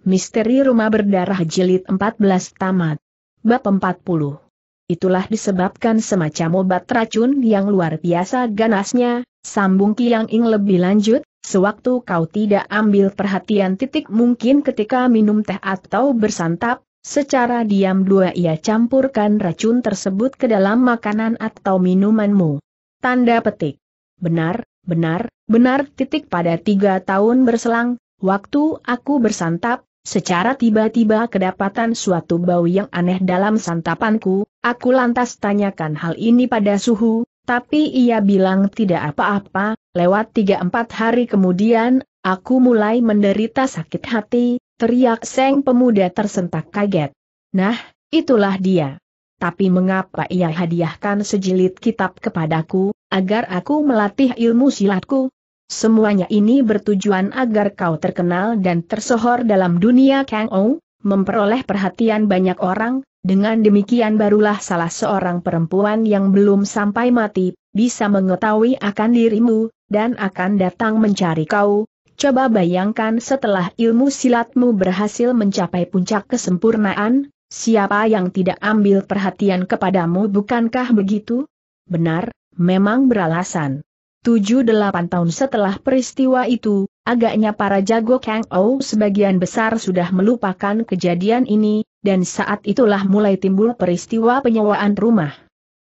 Misteri Rumah Berdarah Jilid 14 Tamat Bab 40 Itulah disebabkan semacam obat racun yang luar biasa ganasnya, sambung Kiang Ing lebih lanjut, sewaktu kau tidak ambil perhatian titik mungkin ketika minum teh atau bersantap, secara diam dua ia campurkan racun tersebut ke dalam makanan atau minumanmu. Tanda petik. Benar, benar, benar titik pada tiga tahun berselang, waktu aku bersantap, Secara tiba-tiba kedapatan suatu bau yang aneh dalam santapanku, aku lantas tanyakan hal ini pada suhu, tapi ia bilang tidak apa-apa, lewat 3-4 hari kemudian, aku mulai menderita sakit hati, teriak seng pemuda tersentak kaget. Nah, itulah dia. Tapi mengapa ia hadiahkan sejilid kitab kepadaku, agar aku melatih ilmu silatku? Semuanya ini bertujuan agar kau terkenal dan tersohor dalam dunia Kang Ou, memperoleh perhatian banyak orang, dengan demikian barulah salah seorang perempuan yang belum sampai mati, bisa mengetahui akan dirimu, dan akan datang mencari kau. Coba bayangkan setelah ilmu silatmu berhasil mencapai puncak kesempurnaan, siapa yang tidak ambil perhatian kepadamu bukankah begitu? Benar, memang beralasan. 7-8 tahun setelah peristiwa itu, agaknya para jago Kang Ou sebagian besar sudah melupakan kejadian ini, dan saat itulah mulai timbul peristiwa penyewaan rumah.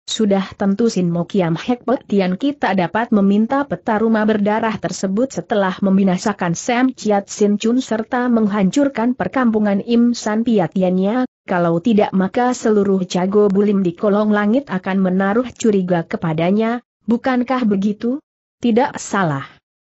Sudah tentu Sin Mo Kiam Hek Tian kita dapat meminta peta rumah berdarah tersebut setelah membinasakan Sam Chiat Sin Chun serta menghancurkan perkampungan Im San Piatiannya, kalau tidak maka seluruh jago bulim di kolong langit akan menaruh curiga kepadanya, bukankah begitu? Tidak salah.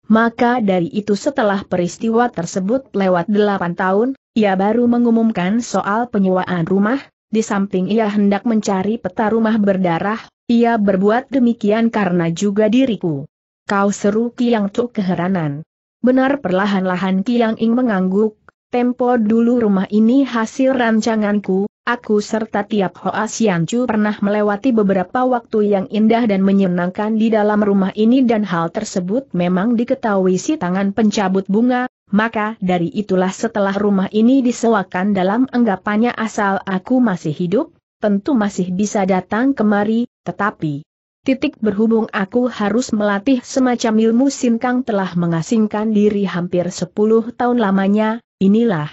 Maka dari itu setelah peristiwa tersebut lewat delapan tahun, ia baru mengumumkan soal penyewaan rumah, di samping ia hendak mencari peta rumah berdarah, ia berbuat demikian karena juga diriku. Kau seru Kiang Cuk keheranan. Benar perlahan-lahan Kiang Ing mengangguk, tempo dulu rumah ini hasil rancanganku, Aku serta tiap Hoa Chu pernah melewati beberapa waktu yang indah dan menyenangkan di dalam rumah ini dan hal tersebut memang diketahui si tangan pencabut bunga, maka dari itulah setelah rumah ini disewakan dalam anggapannya asal aku masih hidup, tentu masih bisa datang kemari, tetapi... Titik berhubung aku harus melatih semacam ilmu sinkang telah mengasingkan diri hampir 10 tahun lamanya, inilah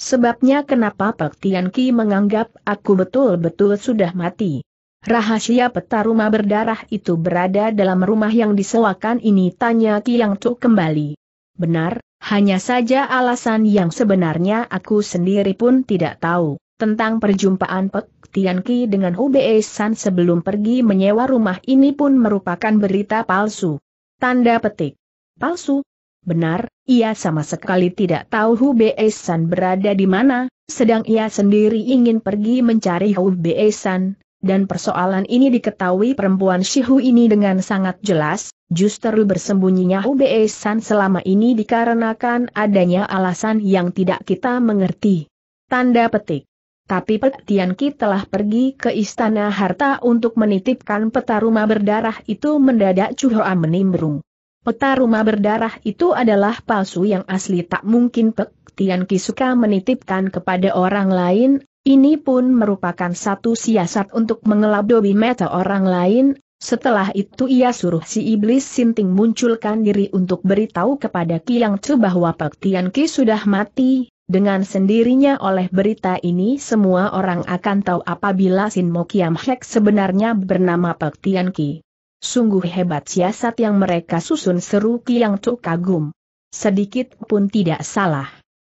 Sebabnya kenapa Pek Tian Ki menganggap aku betul-betul sudah mati. Rahasia peta rumah berdarah itu berada dalam rumah yang disewakan ini tanya Tiang Tu kembali. Benar, hanya saja alasan yang sebenarnya aku sendiri pun tidak tahu tentang perjumpaan Pek Tian Ki dengan Ube San sebelum pergi menyewa rumah ini pun merupakan berita palsu. Tanda petik. Palsu? Benar, ia sama sekali tidak tahu Hubei San berada di mana, sedang ia sendiri ingin pergi mencari Hubei San, dan persoalan ini diketahui perempuan Shihu ini dengan sangat jelas, justru bersembunyinya Hubei San selama ini dikarenakan adanya alasan yang tidak kita mengerti. Tanda petik. Tapi Petianki telah pergi ke istana harta untuk menitipkan peta rumah berdarah itu mendadak Hoa menimbrung. Peta rumah berdarah itu adalah palsu yang asli tak mungkin Pek Tian Kisuka menitipkan kepada orang lain, ini pun merupakan satu siasat untuk mengelabui mata orang lain, setelah itu ia suruh si iblis sinting munculkan diri untuk beritahu kepada Kiang Chu bahwa Pek Tian Ki sudah mati, dengan sendirinya oleh berita ini semua orang akan tahu apabila Sin Mo Kiam Hek sebenarnya bernama Pek Tian Ki. Sungguh hebat siasat yang mereka susun seru Kiang Chu kagum. Sedikit pun tidak salah.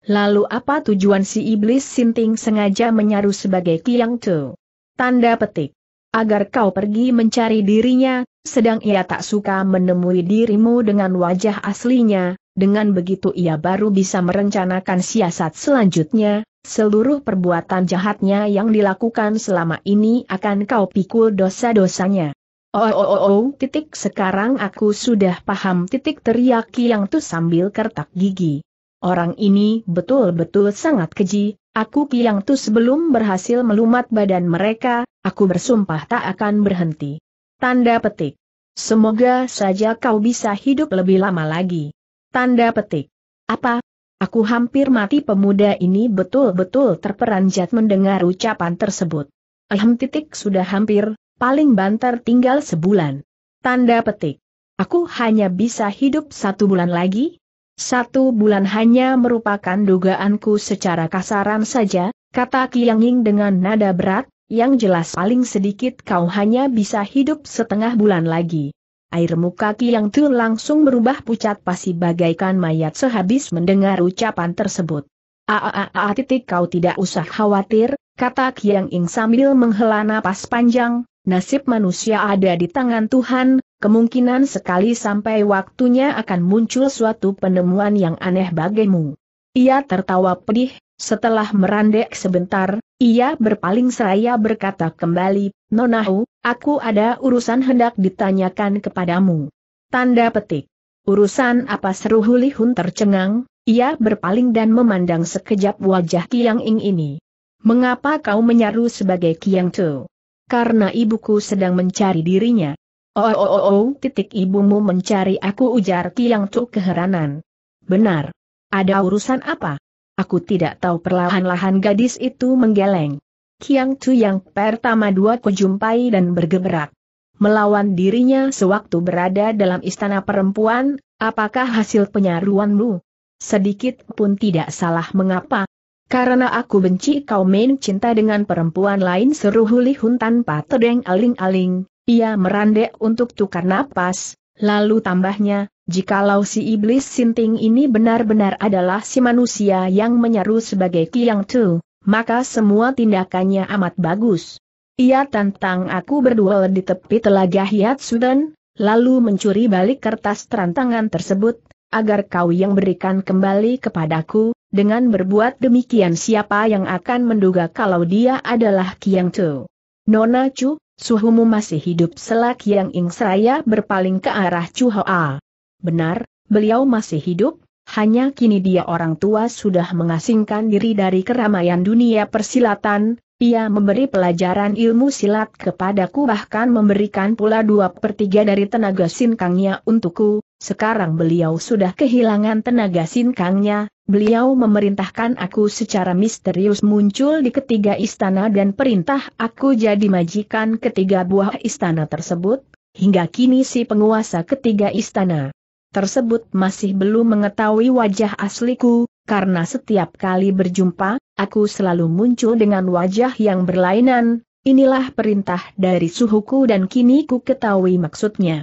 Lalu apa tujuan si iblis sinting sengaja menyaru sebagai Kiang Chu? Tanda petik. Agar kau pergi mencari dirinya, sedang ia tak suka menemui dirimu dengan wajah aslinya, dengan begitu ia baru bisa merencanakan siasat selanjutnya, seluruh perbuatan jahatnya yang dilakukan selama ini akan kau pikul dosa-dosanya. Oh, oh, oh, oh, titik sekarang aku sudah paham titik teriak Yang tuh sambil kertak gigi. Orang ini betul-betul sangat keji, aku Yang Tu sebelum berhasil melumat badan mereka, aku bersumpah tak akan berhenti. Tanda petik. Semoga saja kau bisa hidup lebih lama lagi. Tanda petik. Apa? Aku hampir mati pemuda ini betul-betul terperanjat mendengar ucapan tersebut. Alhamdulillah titik sudah hampir, paling banter tinggal sebulan. Tanda petik. Aku hanya bisa hidup satu bulan lagi? Satu bulan hanya merupakan dugaanku secara kasaran saja, kata Ying dengan nada berat, yang jelas paling sedikit kau hanya bisa hidup setengah bulan lagi. Air muka Kiang Tu langsung berubah pucat pasti bagaikan mayat sehabis mendengar ucapan tersebut. Aaaa titik kau tidak usah khawatir, kata Kiang Ying sambil menghela napas panjang, Nasib manusia ada di tangan Tuhan, kemungkinan sekali sampai waktunya akan muncul suatu penemuan yang aneh bagimu. Ia tertawa pedih, setelah merandek sebentar, ia berpaling seraya berkata kembali, Nonahu, aku ada urusan hendak ditanyakan kepadamu. Tanda petik. Urusan apa seru Hulihun tercengang, ia berpaling dan memandang sekejap wajah Kiang Ing ini. Mengapa kau menyaru sebagai Kiang Tu? karena ibuku sedang mencari dirinya. Oh, oh, oh, oh, titik ibumu mencari aku ujar Tiang Cuk keheranan. Benar. Ada urusan apa? Aku tidak tahu perlahan-lahan gadis itu menggeleng. Kiang Tu yang pertama dua kujumpai dan bergerak. Melawan dirinya sewaktu berada dalam istana perempuan, apakah hasil penyaruanmu? Sedikit pun tidak salah mengapa, karena aku benci kau main cinta dengan perempuan lain seru Huli Hun tanpa tedeng aling-aling, ia merandek untuk tukar napas, lalu tambahnya, jikalau si iblis sinting ini benar-benar adalah si manusia yang menyeru sebagai Kiang Tu, maka semua tindakannya amat bagus. Ia tantang aku berduel di tepi telaga Sudan, lalu mencuri balik kertas terantangan tersebut, agar kau yang berikan kembali kepadaku, dengan berbuat demikian siapa yang akan menduga kalau dia adalah Kiang Chu? Nona Chu, suhumu masih hidup selak yang ing seraya berpaling ke arah Chu Hoa. Benar, beliau masih hidup, hanya kini dia orang tua sudah mengasingkan diri dari keramaian dunia persilatan, ia memberi pelajaran ilmu silat kepadaku bahkan memberikan pula dua per dari tenaga sinkangnya untukku, sekarang beliau sudah kehilangan tenaga sinkangnya, beliau memerintahkan aku secara misterius muncul di ketiga istana dan perintah aku jadi majikan ketiga buah istana tersebut, hingga kini si penguasa ketiga istana tersebut masih belum mengetahui wajah asliku, karena setiap kali berjumpa, aku selalu muncul dengan wajah yang berlainan, inilah perintah dari suhuku dan kini ku ketahui maksudnya.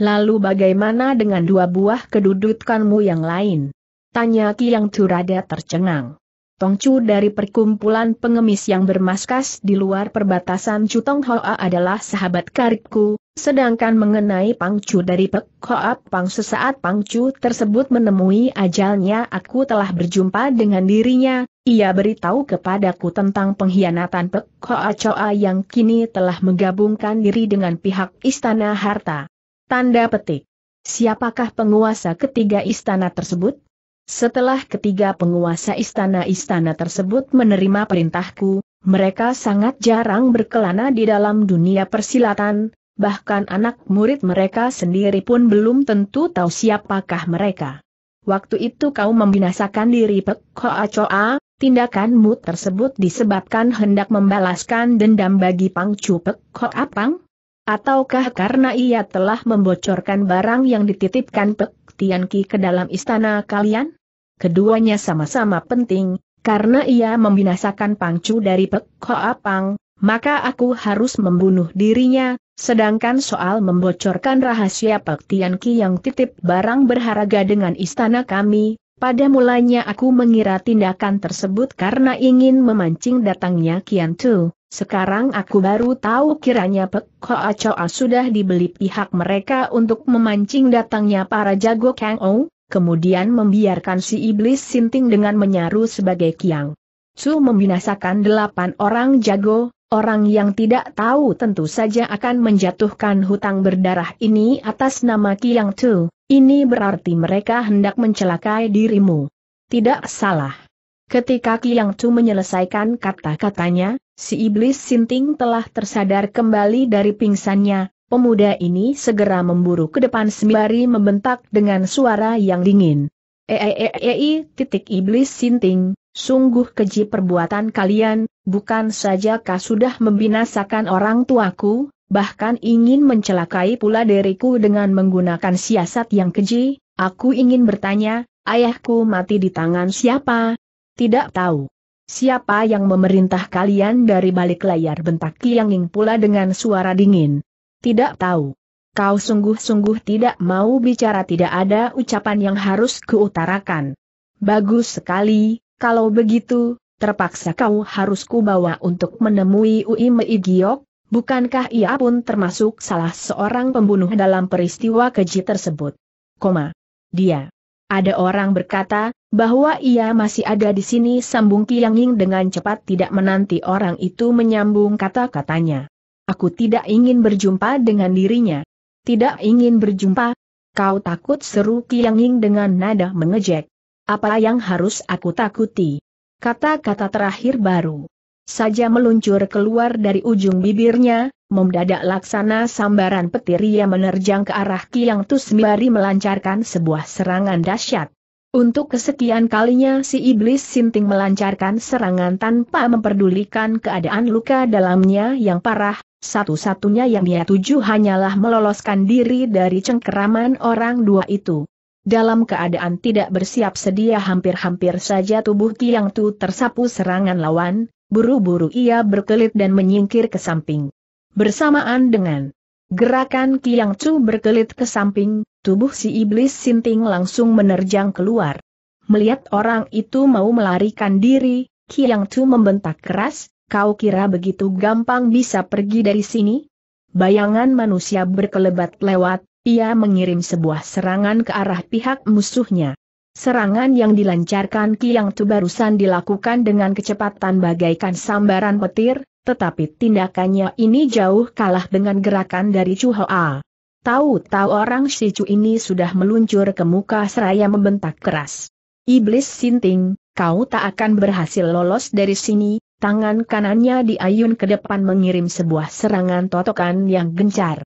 Lalu bagaimana dengan dua buah kedudukanmu yang lain? Tanya Kiang Curada tercengang. Tongcu dari perkumpulan pengemis yang bermaskas di luar perbatasan Cutong Hoa adalah sahabat karibku, sedangkan mengenai Pangcu dari Pek Hoa Pang sesaat Pangcu tersebut menemui ajalnya aku telah berjumpa dengan dirinya, ia beritahu kepadaku tentang pengkhianatan Pek Hoa Choa yang kini telah menggabungkan diri dengan pihak Istana Harta. Tanda petik. Siapakah penguasa ketiga istana tersebut? Setelah ketiga penguasa istana-istana tersebut menerima perintahku, mereka sangat jarang berkelana di dalam dunia persilatan, bahkan anak murid mereka sendiri pun belum tentu tahu siapakah mereka. Waktu itu kau membinasakan diri Pek Choa, tindakanmu tersebut disebabkan hendak membalaskan dendam bagi Pang Chu Pek Ataukah karena ia telah membocorkan barang yang dititipkan Pek Ki ke dalam istana kalian? Keduanya sama-sama penting, karena ia membinasakan pangcu dari Pek Hoa Pang, maka aku harus membunuh dirinya, sedangkan soal membocorkan rahasia Pek Ki yang titip barang berharga dengan istana kami, pada mulanya aku mengira tindakan tersebut karena ingin memancing datangnya Kian Tu. Sekarang aku baru tahu kiranya Pek Hoa sudah dibeli pihak mereka untuk memancing datangnya para jago Kang Ou, kemudian membiarkan si iblis sinting dengan menyaru sebagai Kiang. Su membinasakan delapan orang jago, orang yang tidak tahu tentu saja akan menjatuhkan hutang berdarah ini atas nama Kiang Tu. Ini berarti mereka hendak mencelakai dirimu. Tidak salah. Ketika Kiang Chu menyelesaikan kata-katanya, si iblis sinting telah tersadar kembali dari pingsannya, Pemuda ini segera memburu ke depan sembari membentak dengan suara yang dingin. Eeeei, titik iblis sinting, sungguh keji perbuatan kalian, bukan saja kau sudah membinasakan orang tuaku, bahkan ingin mencelakai pula diriku dengan menggunakan siasat yang keji, aku ingin bertanya, ayahku mati di tangan siapa? Tidak tahu. Siapa yang memerintah kalian dari balik layar bentak Kianging pula dengan suara dingin? Tidak tahu. Kau sungguh-sungguh tidak mau bicara tidak ada ucapan yang harus kuutarakan. Bagus sekali, kalau begitu, terpaksa kau harus kubawa untuk menemui Ui Meigiok, Bukankah ia pun termasuk salah seorang pembunuh dalam peristiwa keji tersebut? Koma. Dia. Ada orang berkata, bahwa ia masih ada di sini sambung Ying dengan cepat tidak menanti orang itu menyambung kata-katanya. Aku tidak ingin berjumpa dengan dirinya. Tidak ingin berjumpa. Kau takut seru Ying dengan nada mengejek. Apa yang harus aku takuti? Kata-kata terakhir baru saja meluncur keluar dari ujung bibirnya, memdadak laksana sambaran petir yang menerjang ke arah Kiang sembari melancarkan sebuah serangan dahsyat. Untuk kesekian kalinya si iblis sinting melancarkan serangan tanpa memperdulikan keadaan luka dalamnya yang parah, satu-satunya yang ia tuju hanyalah meloloskan diri dari cengkeraman orang dua itu. Dalam keadaan tidak bersiap sedia hampir-hampir saja tubuh Kiang Tu tersapu serangan lawan, Buru-buru ia berkelit dan menyingkir ke samping. Bersamaan dengan gerakan Kiang Chu berkelit ke samping, tubuh si iblis sinting langsung menerjang keluar. Melihat orang itu mau melarikan diri, Kiang Chu membentak keras, kau kira begitu gampang bisa pergi dari sini? Bayangan manusia berkelebat lewat, ia mengirim sebuah serangan ke arah pihak musuhnya. Serangan yang dilancarkan Kiang Tu barusan dilakukan dengan kecepatan bagaikan sambaran petir, tetapi tindakannya ini jauh kalah dengan gerakan dari Chu Hoa. Tahu-tahu orang Chu ini sudah meluncur ke muka seraya membentak keras. Iblis sinting, kau tak akan berhasil lolos dari sini, tangan kanannya diayun ke depan mengirim sebuah serangan totokan yang gencar.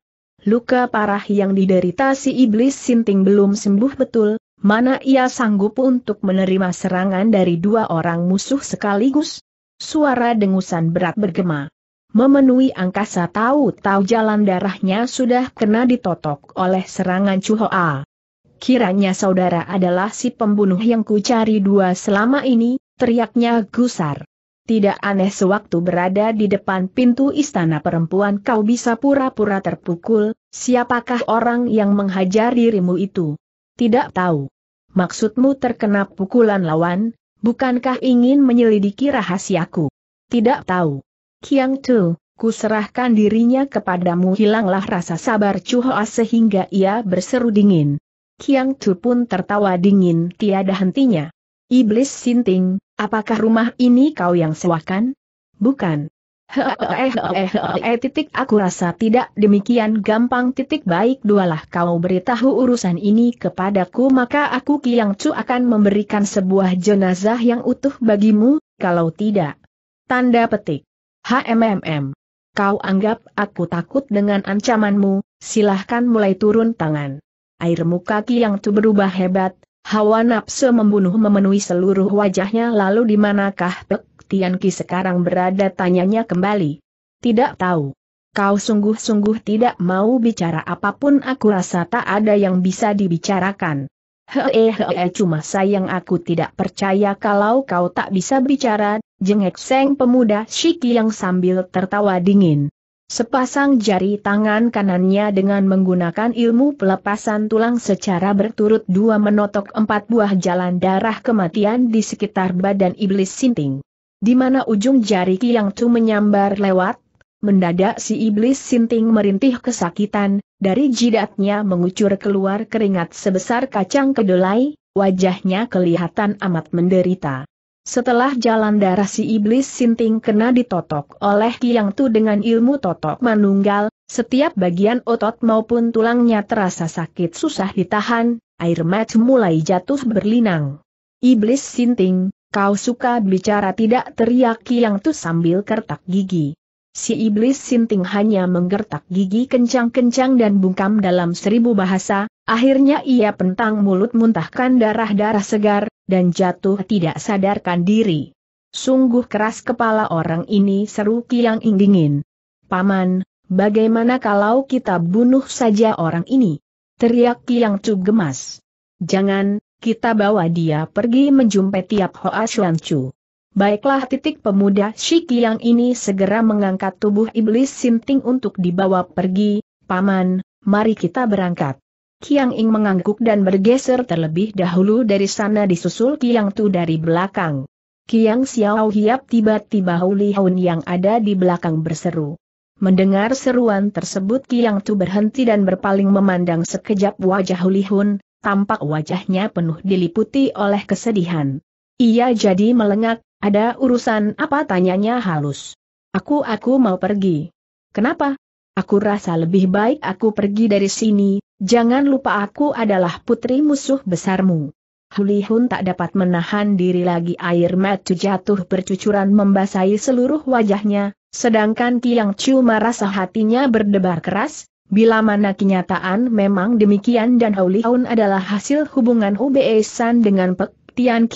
Luka parah yang diderita si iblis sinting belum sembuh betul, Mana ia sanggup untuk menerima serangan dari dua orang musuh sekaligus? Suara dengusan berat bergema. Memenuhi angkasa tahu-tahu jalan darahnya sudah kena ditotok oleh serangan Chuhoa. Kiranya saudara adalah si pembunuh yang kucari dua selama ini, teriaknya gusar. Tidak aneh sewaktu berada di depan pintu istana perempuan kau bisa pura-pura terpukul, siapakah orang yang menghajar dirimu itu? Tidak tahu. Maksudmu terkena pukulan lawan, bukankah ingin menyelidiki rahasiaku? Tidak tahu. Kiang Tu, ku serahkan dirinya kepadamu hilanglah rasa sabar Chu Hoa sehingga ia berseru dingin. Kiang Tu pun tertawa dingin tiada hentinya. Iblis Sinting, apakah rumah ini kau yang sewakan? Bukan. Eh, eh, eh, eh titik aku rasa tidak demikian gampang titik baik dualah kau beritahu urusan ini kepadaku maka aku Kiang Chu akan memberikan sebuah jenazah yang utuh bagimu, kalau tidak. Tanda petik. HMMM. Kau anggap aku takut dengan ancamanmu, silahkan mulai turun tangan. Air muka Kiang Chu berubah hebat, hawa nafsu membunuh memenuhi seluruh wajahnya lalu di manakah pek Tian sekarang berada tanyanya kembali. Tidak tahu. Kau sungguh-sungguh tidak mau bicara apapun aku rasa tak ada yang bisa dibicarakan. -he -he, cuma sayang aku tidak percaya kalau kau tak bisa bicara, jengek seng pemuda Shiki yang sambil tertawa dingin. Sepasang jari tangan kanannya dengan menggunakan ilmu pelepasan tulang secara berturut dua menotok empat buah jalan darah kematian di sekitar badan iblis sinting di mana ujung jari Kiang Tu menyambar lewat, mendadak si iblis sinting merintih kesakitan, dari jidatnya mengucur keluar keringat sebesar kacang kedelai, wajahnya kelihatan amat menderita. Setelah jalan darah si iblis sinting kena ditotok oleh Kiang Tu dengan ilmu totok manunggal, setiap bagian otot maupun tulangnya terasa sakit susah ditahan, air mata mulai jatuh berlinang. Iblis sinting, Kau suka bicara tidak teriak Kiang Tu sambil kertak gigi. Si iblis sinting hanya menggertak gigi kencang-kencang dan bungkam dalam seribu bahasa, akhirnya ia pentang mulut muntahkan darah-darah segar, dan jatuh tidak sadarkan diri. Sungguh keras kepala orang ini seru Kiang dingin. Paman, bagaimana kalau kita bunuh saja orang ini? Teriak Kiang cu gemas. Jangan, kita bawa dia pergi menjumpai tiap Hoa Xuan Chu. Baiklah titik pemuda Shiki yang ini segera mengangkat tubuh iblis Sinting untuk dibawa pergi, Paman, mari kita berangkat. Kiang Ing mengangguk dan bergeser terlebih dahulu dari sana disusul Kiang Tu dari belakang. Kiang Xiao Hiap tiba-tiba Huli Hun yang ada di belakang berseru. Mendengar seruan tersebut Kiang Tu berhenti dan berpaling memandang sekejap wajah Huli Hun, tampak wajahnya penuh diliputi oleh kesedihan. Ia jadi melengak, ada urusan apa tanyanya halus. Aku aku mau pergi. Kenapa? Aku rasa lebih baik aku pergi dari sini, jangan lupa aku adalah putri musuh besarmu. Hulihun tak dapat menahan diri lagi air mata jatuh bercucuran membasahi seluruh wajahnya, sedangkan Tiang Chu merasa hatinya berdebar keras, Bila mana kenyataan memang demikian dan Haun adalah hasil hubungan Hubei San dengan Pek Tian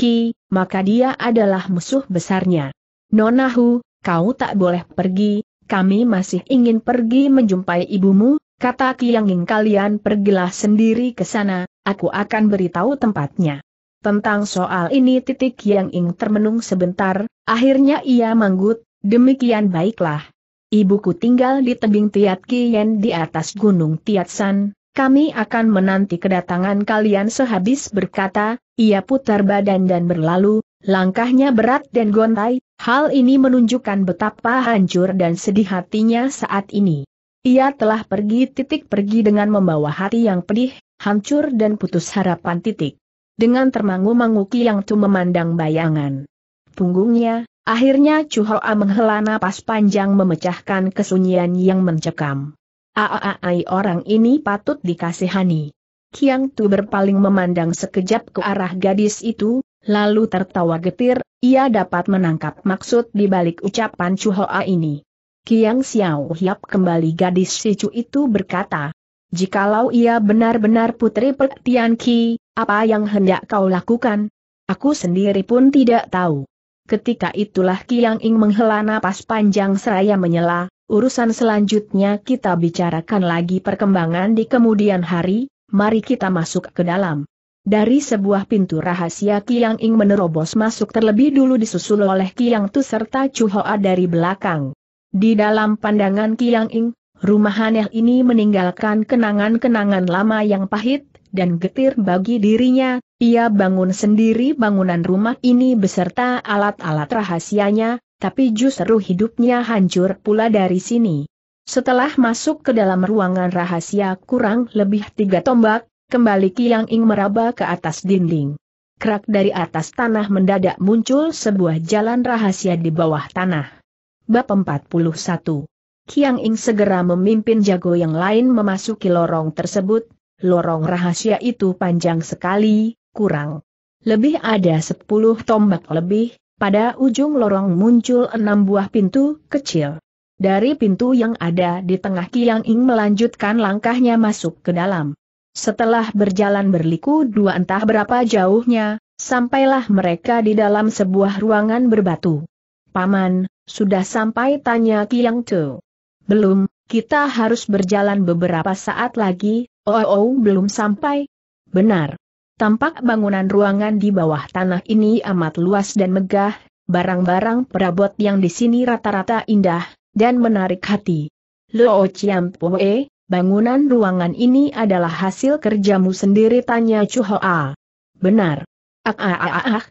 maka dia adalah musuh besarnya. Nonahu, kau tak boleh pergi, kami masih ingin pergi menjumpai ibumu, kata Kianging kalian pergilah sendiri ke sana, aku akan beritahu tempatnya. Tentang soal ini titik Yang Ing termenung sebentar, akhirnya ia manggut, demikian baiklah, Ibuku tinggal di tebing Tiat Kien di atas gunung Tiatsan, kami akan menanti kedatangan kalian sehabis berkata, ia putar badan dan berlalu, langkahnya berat dan gontai, hal ini menunjukkan betapa hancur dan sedih hatinya saat ini. Ia telah pergi titik pergi dengan membawa hati yang pedih, hancur dan putus harapan titik. Dengan termangu-mangu Kiang Tu memandang bayangan punggungnya, Akhirnya Chu Hoa menghela napas panjang memecahkan kesunyian yang mencekam. Aaai orang ini patut dikasihani. Kiang Tu berpaling memandang sekejap ke arah gadis itu, lalu tertawa getir, ia dapat menangkap maksud di balik ucapan Chu Hoa ini. Kiang Xiao Hiap kembali gadis Chu itu berkata, Jikalau ia benar-benar putri Pek Tian Ki, apa yang hendak kau lakukan? Aku sendiri pun tidak tahu. Ketika itulah Kiang Ing menghela napas panjang seraya menyela, urusan selanjutnya kita bicarakan lagi perkembangan di kemudian hari, mari kita masuk ke dalam. Dari sebuah pintu rahasia Kiang Ing menerobos masuk terlebih dulu disusul oleh Kiang Tu serta Chu Hoa dari belakang. Di dalam pandangan Kiang Ing, rumah aneh ini meninggalkan kenangan-kenangan lama yang pahit, dan getir bagi dirinya, ia bangun sendiri bangunan rumah ini beserta alat-alat rahasianya, tapi justru hidupnya hancur pula dari sini. Setelah masuk ke dalam ruangan rahasia kurang lebih tiga tombak, kembali Kiang Ing meraba ke atas dinding. Kerak dari atas tanah mendadak muncul sebuah jalan rahasia di bawah tanah. Bab 41 Kiang Ing segera memimpin jago yang lain memasuki lorong tersebut, lorong rahasia itu panjang sekali, kurang. Lebih ada sepuluh tombak lebih, pada ujung lorong muncul enam buah pintu kecil. Dari pintu yang ada di tengah Kiang Ing melanjutkan langkahnya masuk ke dalam. Setelah berjalan berliku dua entah berapa jauhnya, sampailah mereka di dalam sebuah ruangan berbatu. Paman, sudah sampai tanya Kiang Tu. Belum, kita harus berjalan beberapa saat lagi, oh, oh, oh belum sampai. Benar, Tampak bangunan ruangan di bawah tanah ini amat luas dan megah, barang-barang perabot yang di sini rata-rata indah, dan menarik hati. Lo Chiam Pue, bangunan ruangan ini adalah hasil kerjamu sendiri tanya Chu Hoa. Benar. Ah ah ah ah.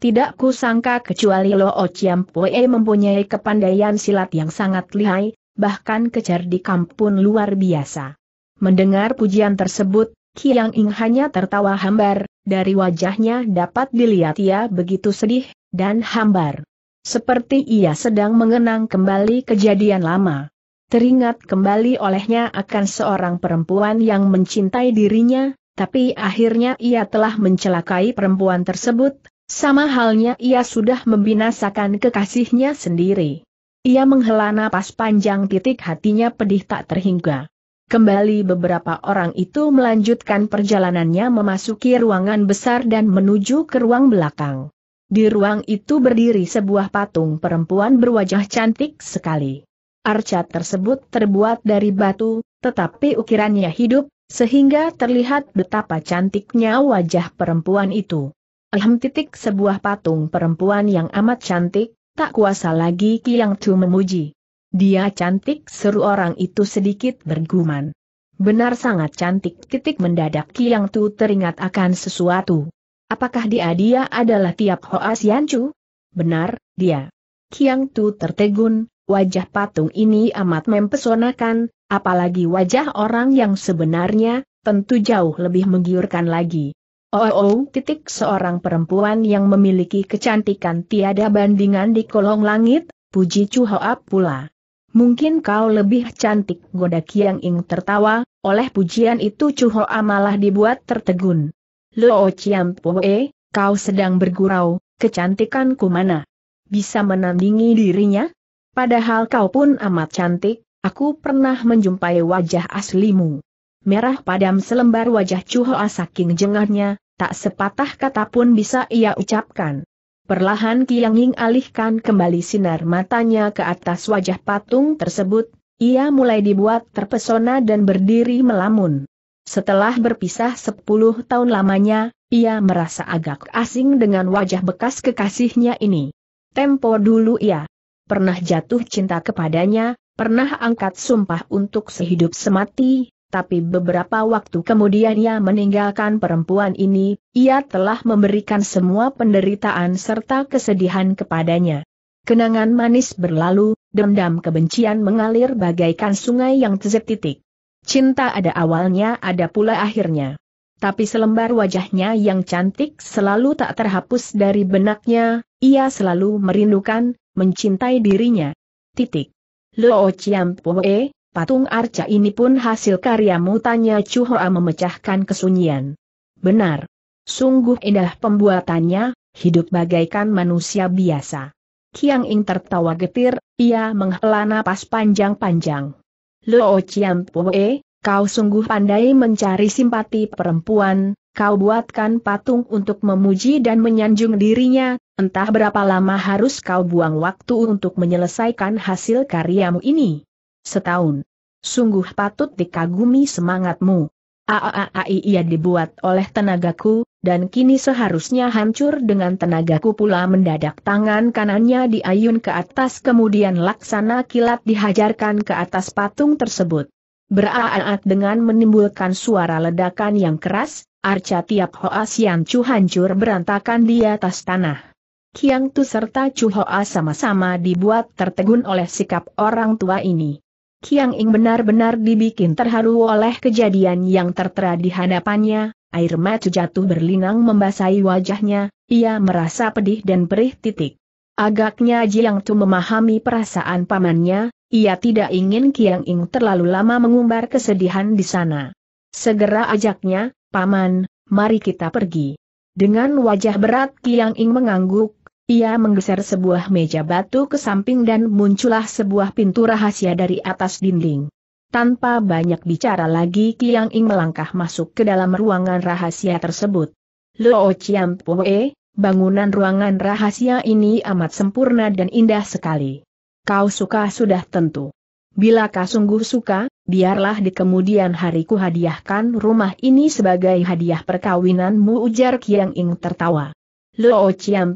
Tidak kusangka kecuali Lo Chiam Pue mempunyai kepandaian silat yang sangat lihai, bahkan kecerdikan pun luar biasa. Mendengar pujian tersebut, Kiang Ing hanya tertawa hambar, dari wajahnya dapat dilihat ia begitu sedih, dan hambar. Seperti ia sedang mengenang kembali kejadian lama. Teringat kembali olehnya akan seorang perempuan yang mencintai dirinya, tapi akhirnya ia telah mencelakai perempuan tersebut, sama halnya ia sudah membinasakan kekasihnya sendiri. Ia menghela napas panjang titik hatinya pedih tak terhingga. Kembali beberapa orang itu melanjutkan perjalanannya memasuki ruangan besar dan menuju ke ruang belakang. Di ruang itu berdiri sebuah patung perempuan berwajah cantik sekali. Arca tersebut terbuat dari batu, tetapi ukirannya hidup, sehingga terlihat betapa cantiknya wajah perempuan itu. Ahem titik sebuah patung perempuan yang amat cantik, tak kuasa lagi Kiang Tu memuji. Dia cantik seru orang itu sedikit berguman. Benar sangat cantik titik mendadak Kiang Tu teringat akan sesuatu. Apakah dia dia adalah tiap Hoas Yancu? Benar, dia. Kiang Tu tertegun, wajah patung ini amat mempesonakan, apalagi wajah orang yang sebenarnya, tentu jauh lebih menggiurkan lagi. Oh, oh, oh titik seorang perempuan yang memiliki kecantikan tiada bandingan di kolong langit, puji Chu Hoa pula. Mungkin kau lebih cantik goda Kiang Ing tertawa, oleh pujian itu Chu Hoa malah dibuat tertegun. Luo Chiam Poe, kau sedang bergurau, kecantikanku mana? Bisa menandingi dirinya? Padahal kau pun amat cantik, aku pernah menjumpai wajah aslimu. Merah padam selembar wajah Chu Hoa saking jengahnya, tak sepatah kata pun bisa ia ucapkan. Perlahan Ying alihkan kembali sinar matanya ke atas wajah patung tersebut, ia mulai dibuat terpesona dan berdiri melamun. Setelah berpisah sepuluh tahun lamanya, ia merasa agak asing dengan wajah bekas kekasihnya ini. Tempo dulu ia pernah jatuh cinta kepadanya, pernah angkat sumpah untuk sehidup semati, tapi beberapa waktu kemudian ia meninggalkan perempuan ini, ia telah memberikan semua penderitaan serta kesedihan kepadanya. Kenangan manis berlalu, dendam kebencian mengalir bagaikan sungai yang titik. Cinta ada awalnya ada pula akhirnya. Tapi selembar wajahnya yang cantik selalu tak terhapus dari benaknya, ia selalu merindukan, mencintai dirinya. Titik. Luo Chiam Pue, Patung arca ini pun hasil karyamu tanya Hoa memecahkan kesunyian. Benar. Sungguh indah pembuatannya, hidup bagaikan manusia biasa. Kiang Ing tertawa getir, ia menghela napas panjang-panjang. Luo Chiam Pue, kau sungguh pandai mencari simpati perempuan, kau buatkan patung untuk memuji dan menyanjung dirinya, entah berapa lama harus kau buang waktu untuk menyelesaikan hasil karyamu ini. Setahun. Sungguh patut dikagumi semangatmu. Aaai ia dibuat oleh tenagaku, dan kini seharusnya hancur dengan tenagaku pula mendadak tangan kanannya diayun ke atas kemudian laksana kilat dihajarkan ke atas patung tersebut. Beraaat dengan menimbulkan suara ledakan yang keras, arca tiap Hoa siang cu hancur berantakan di atas tanah. Kiang Tu serta cu Hoa sama-sama dibuat tertegun oleh sikap orang tua ini. Kiang Ing benar-benar dibikin terharu oleh kejadian yang tertera di hadapannya, air mata jatuh berlinang membasahi wajahnya, ia merasa pedih dan perih titik. Agaknya Jiang Tu memahami perasaan pamannya, ia tidak ingin Kiang Ing terlalu lama mengumbar kesedihan di sana. Segera ajaknya, Paman, mari kita pergi. Dengan wajah berat Kiang Ing mengangguk, ia menggeser sebuah meja batu ke samping dan muncullah sebuah pintu rahasia dari atas dinding. Tanpa banyak bicara lagi Kiang Ing melangkah masuk ke dalam ruangan rahasia tersebut. Luo Chiam Pue, bangunan ruangan rahasia ini amat sempurna dan indah sekali. Kau suka sudah tentu. Bila kau sungguh suka, biarlah di kemudian hari ku hadiahkan rumah ini sebagai hadiah perkawinanmu ujar Kiang Ing tertawa. Luo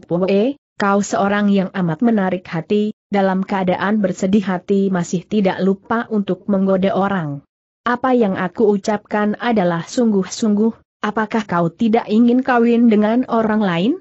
Pue, kau seorang yang amat menarik hati, dalam keadaan bersedih hati masih tidak lupa untuk menggoda orang. Apa yang aku ucapkan adalah sungguh-sungguh, apakah kau tidak ingin kawin dengan orang lain?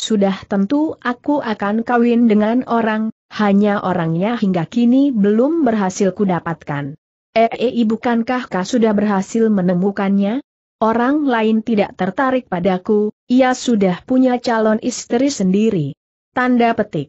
Sudah tentu aku akan kawin dengan orang, hanya orangnya hingga kini belum berhasil kudapatkan. Eh, eh ibu -e, bukankah kau sudah berhasil menemukannya? Orang lain tidak tertarik padaku, ia sudah punya calon istri sendiri. Tanda petik.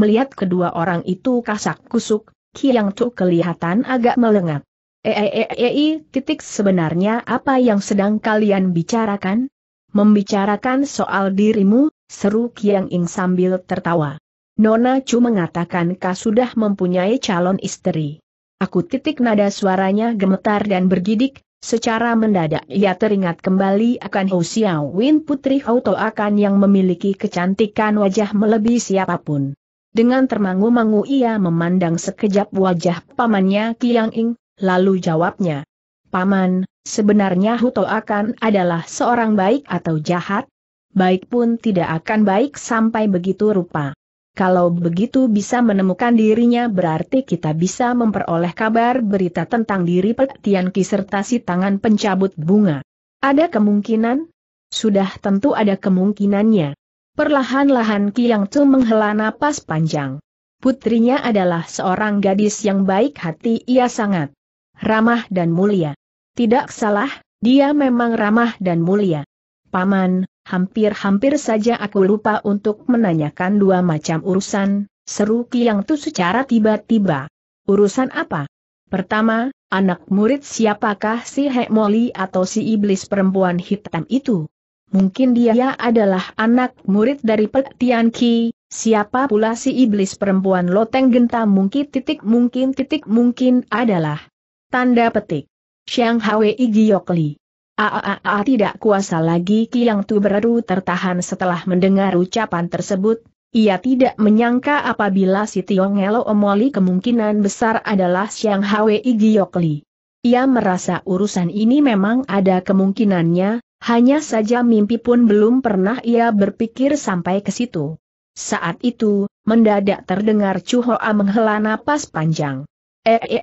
Melihat kedua orang itu kasak kusuk, Kiang Tu kelihatan agak melengak. Eeeei, eh, eh, eh, titik sebenarnya apa yang sedang kalian bicarakan? Membicarakan soal dirimu, seru Kiang Ing sambil tertawa. Nona Chu mengatakan kau sudah mempunyai calon istri. Aku titik nada suaranya gemetar dan bergidik, Secara mendadak ia teringat kembali akan Hou Xiao Win Putri Hou akan yang memiliki kecantikan wajah melebihi siapapun. Dengan termangu-mangu ia memandang sekejap wajah pamannya Kiang Ing, lalu jawabnya. Paman, sebenarnya Huto akan adalah seorang baik atau jahat? Baik pun tidak akan baik sampai begitu rupa. Kalau begitu bisa menemukan dirinya berarti kita bisa memperoleh kabar berita tentang diri Tian Ki serta si tangan pencabut bunga. Ada kemungkinan? Sudah tentu ada kemungkinannya. Perlahan-lahan Yang Tu menghela napas panjang. Putrinya adalah seorang gadis yang baik hati ia sangat ramah dan mulia. Tidak salah, dia memang ramah dan mulia. Paman, hampir-hampir saja aku lupa untuk menanyakan dua macam urusan, seru Kiang Tu secara tiba-tiba. Urusan apa? Pertama, anak murid siapakah si Moli atau si iblis perempuan hitam itu? Mungkin dia adalah anak murid dari Pek Tian Ki, siapa pula si iblis perempuan loteng genta mungkin titik mungkin titik mungkin adalah. Tanda petik. Xiang Hwei Li. Aa tidak kuasa lagi Kiang Tu Beru tertahan setelah mendengar ucapan tersebut, ia tidak menyangka apabila si Tiong Elo Omoli kemungkinan besar adalah Siang Hwei Giokli. Ia merasa urusan ini memang ada kemungkinannya, hanya saja mimpi pun belum pernah ia berpikir sampai ke situ. Saat itu, mendadak terdengar Chu Hoa menghela napas panjang. -e.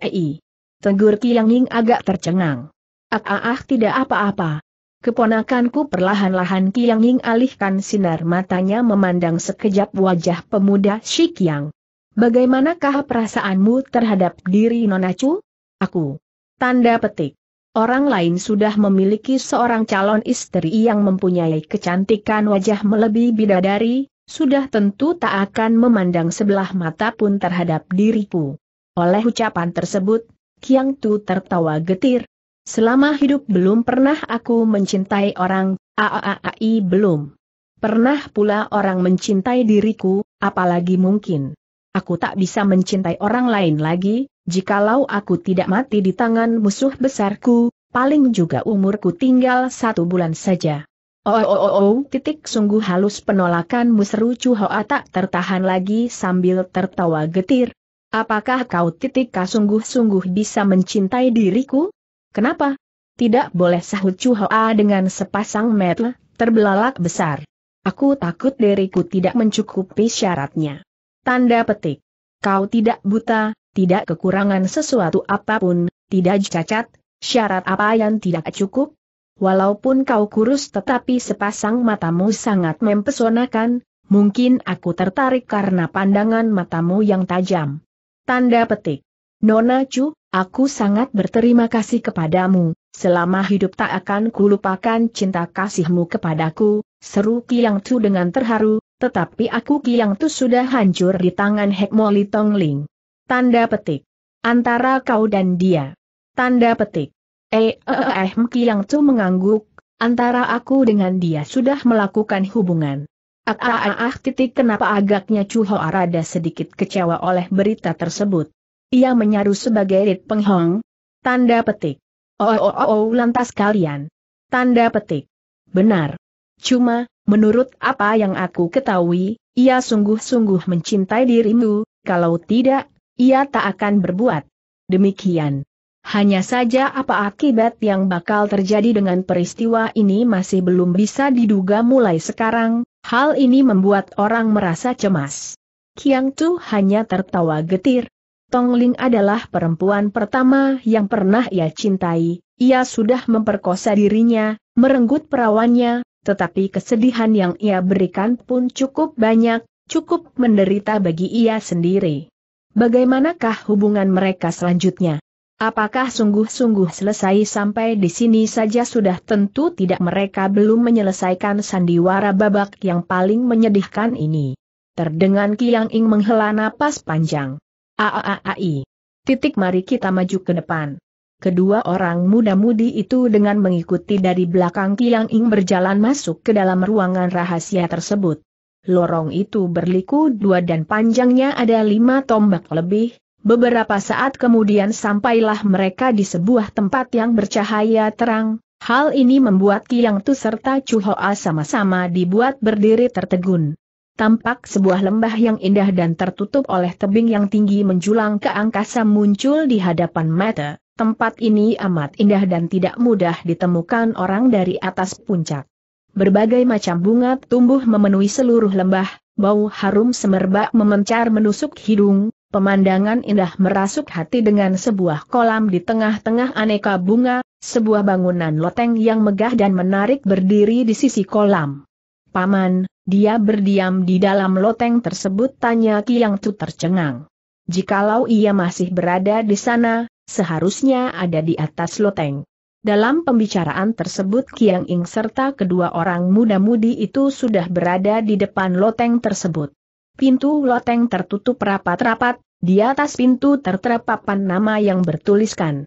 Tegur Kiang Ying agak tercengang. Ah ah ah tidak apa-apa. Keponakanku perlahan-lahan Kiang Ying alihkan sinar matanya memandang sekejap wajah pemuda Shikyang. Bagaimanakah perasaanmu terhadap diri Nonacu? Aku. Tanda petik. Orang lain sudah memiliki seorang calon istri yang mempunyai kecantikan wajah melebihi bidadari, sudah tentu tak akan memandang sebelah mata pun terhadap diriku. Oleh ucapan tersebut, Kiang Tu tertawa getir, Selama hidup belum pernah aku mencintai orang, aaai belum. Pernah pula orang mencintai diriku, apalagi mungkin. Aku tak bisa mencintai orang lain lagi, jikalau aku tidak mati di tangan musuh besarku, paling juga umurku tinggal satu bulan saja. Oh oh oh oh, titik sungguh halus penolakan Musru Chuhoa tak tertahan lagi sambil tertawa getir. Apakah kau titik sungguh-sungguh bisa mencintai diriku? Kenapa? Tidak boleh sahut Chu Hoa dengan sepasang mata terbelalak besar. Aku takut diriku tidak mencukupi syaratnya. Tanda petik. Kau tidak buta, tidak kekurangan sesuatu apapun, tidak cacat, syarat apa yang tidak cukup? Walaupun kau kurus tetapi sepasang matamu sangat mempesonakan, mungkin aku tertarik karena pandangan matamu yang tajam. Tanda petik. Nona Chu, aku sangat berterima kasih kepadamu, selama hidup tak akan kulupakan cinta kasihmu kepadaku, seru Kiang Chu dengan terharu, tetapi aku Kiang Tu sudah hancur di tangan Hekmoli Tongling. Tanda petik. Antara kau dan dia. Tanda petik. Eh, eh, eh, eh Kiang Tu mengangguk, antara aku dengan dia sudah melakukan hubungan. Ah, ah, ah, ah titik kenapa agaknya Chu Ho Arada sedikit kecewa oleh berita tersebut. Ia menyaru sebagai Rit Penghong. Tanda petik. Oh, oh, oh, oh lantas kalian. Tanda petik. Benar. Cuma, menurut apa yang aku ketahui, ia sungguh-sungguh mencintai dirimu, kalau tidak, ia tak akan berbuat. Demikian. Hanya saja apa akibat yang bakal terjadi dengan peristiwa ini masih belum bisa diduga mulai sekarang, hal ini membuat orang merasa cemas. Kiang Tu hanya tertawa getir, Tongling adalah perempuan pertama yang pernah ia cintai, ia sudah memperkosa dirinya, merenggut perawannya, tetapi kesedihan yang ia berikan pun cukup banyak, cukup menderita bagi ia sendiri. Bagaimanakah hubungan mereka selanjutnya? Apakah sungguh-sungguh selesai sampai di sini saja sudah tentu tidak mereka belum menyelesaikan sandiwara babak yang paling menyedihkan ini. Terdengar Kiang Ing menghela napas panjang. Aaai. Titik mari kita maju ke depan. Kedua orang muda-mudi itu dengan mengikuti dari belakang Kiang Ing berjalan masuk ke dalam ruangan rahasia tersebut. Lorong itu berliku dua dan panjangnya ada lima tombak lebih, beberapa saat kemudian sampailah mereka di sebuah tempat yang bercahaya terang, hal ini membuat Kiang Tu serta Chu Hoa sama-sama dibuat berdiri tertegun tampak sebuah lembah yang indah dan tertutup oleh tebing yang tinggi menjulang ke angkasa muncul di hadapan mata. Tempat ini amat indah dan tidak mudah ditemukan orang dari atas puncak. Berbagai macam bunga tumbuh memenuhi seluruh lembah, bau harum semerbak memencar menusuk hidung, pemandangan indah merasuk hati dengan sebuah kolam di tengah-tengah aneka bunga, sebuah bangunan loteng yang megah dan menarik berdiri di sisi kolam. Paman, dia berdiam di dalam loteng tersebut tanya Kiang Tu tercengang. Jikalau ia masih berada di sana, seharusnya ada di atas loteng. Dalam pembicaraan tersebut Kiang Ing serta kedua orang muda-mudi itu sudah berada di depan loteng tersebut. Pintu loteng tertutup rapat-rapat, di atas pintu tertera papan nama yang bertuliskan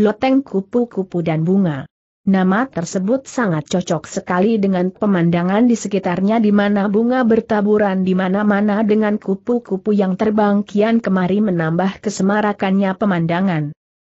Loteng Kupu-Kupu dan Bunga. Nama tersebut sangat cocok sekali dengan pemandangan di sekitarnya di mana bunga bertaburan di mana-mana dengan kupu-kupu yang terbang kian kemari menambah kesemarakannya pemandangan.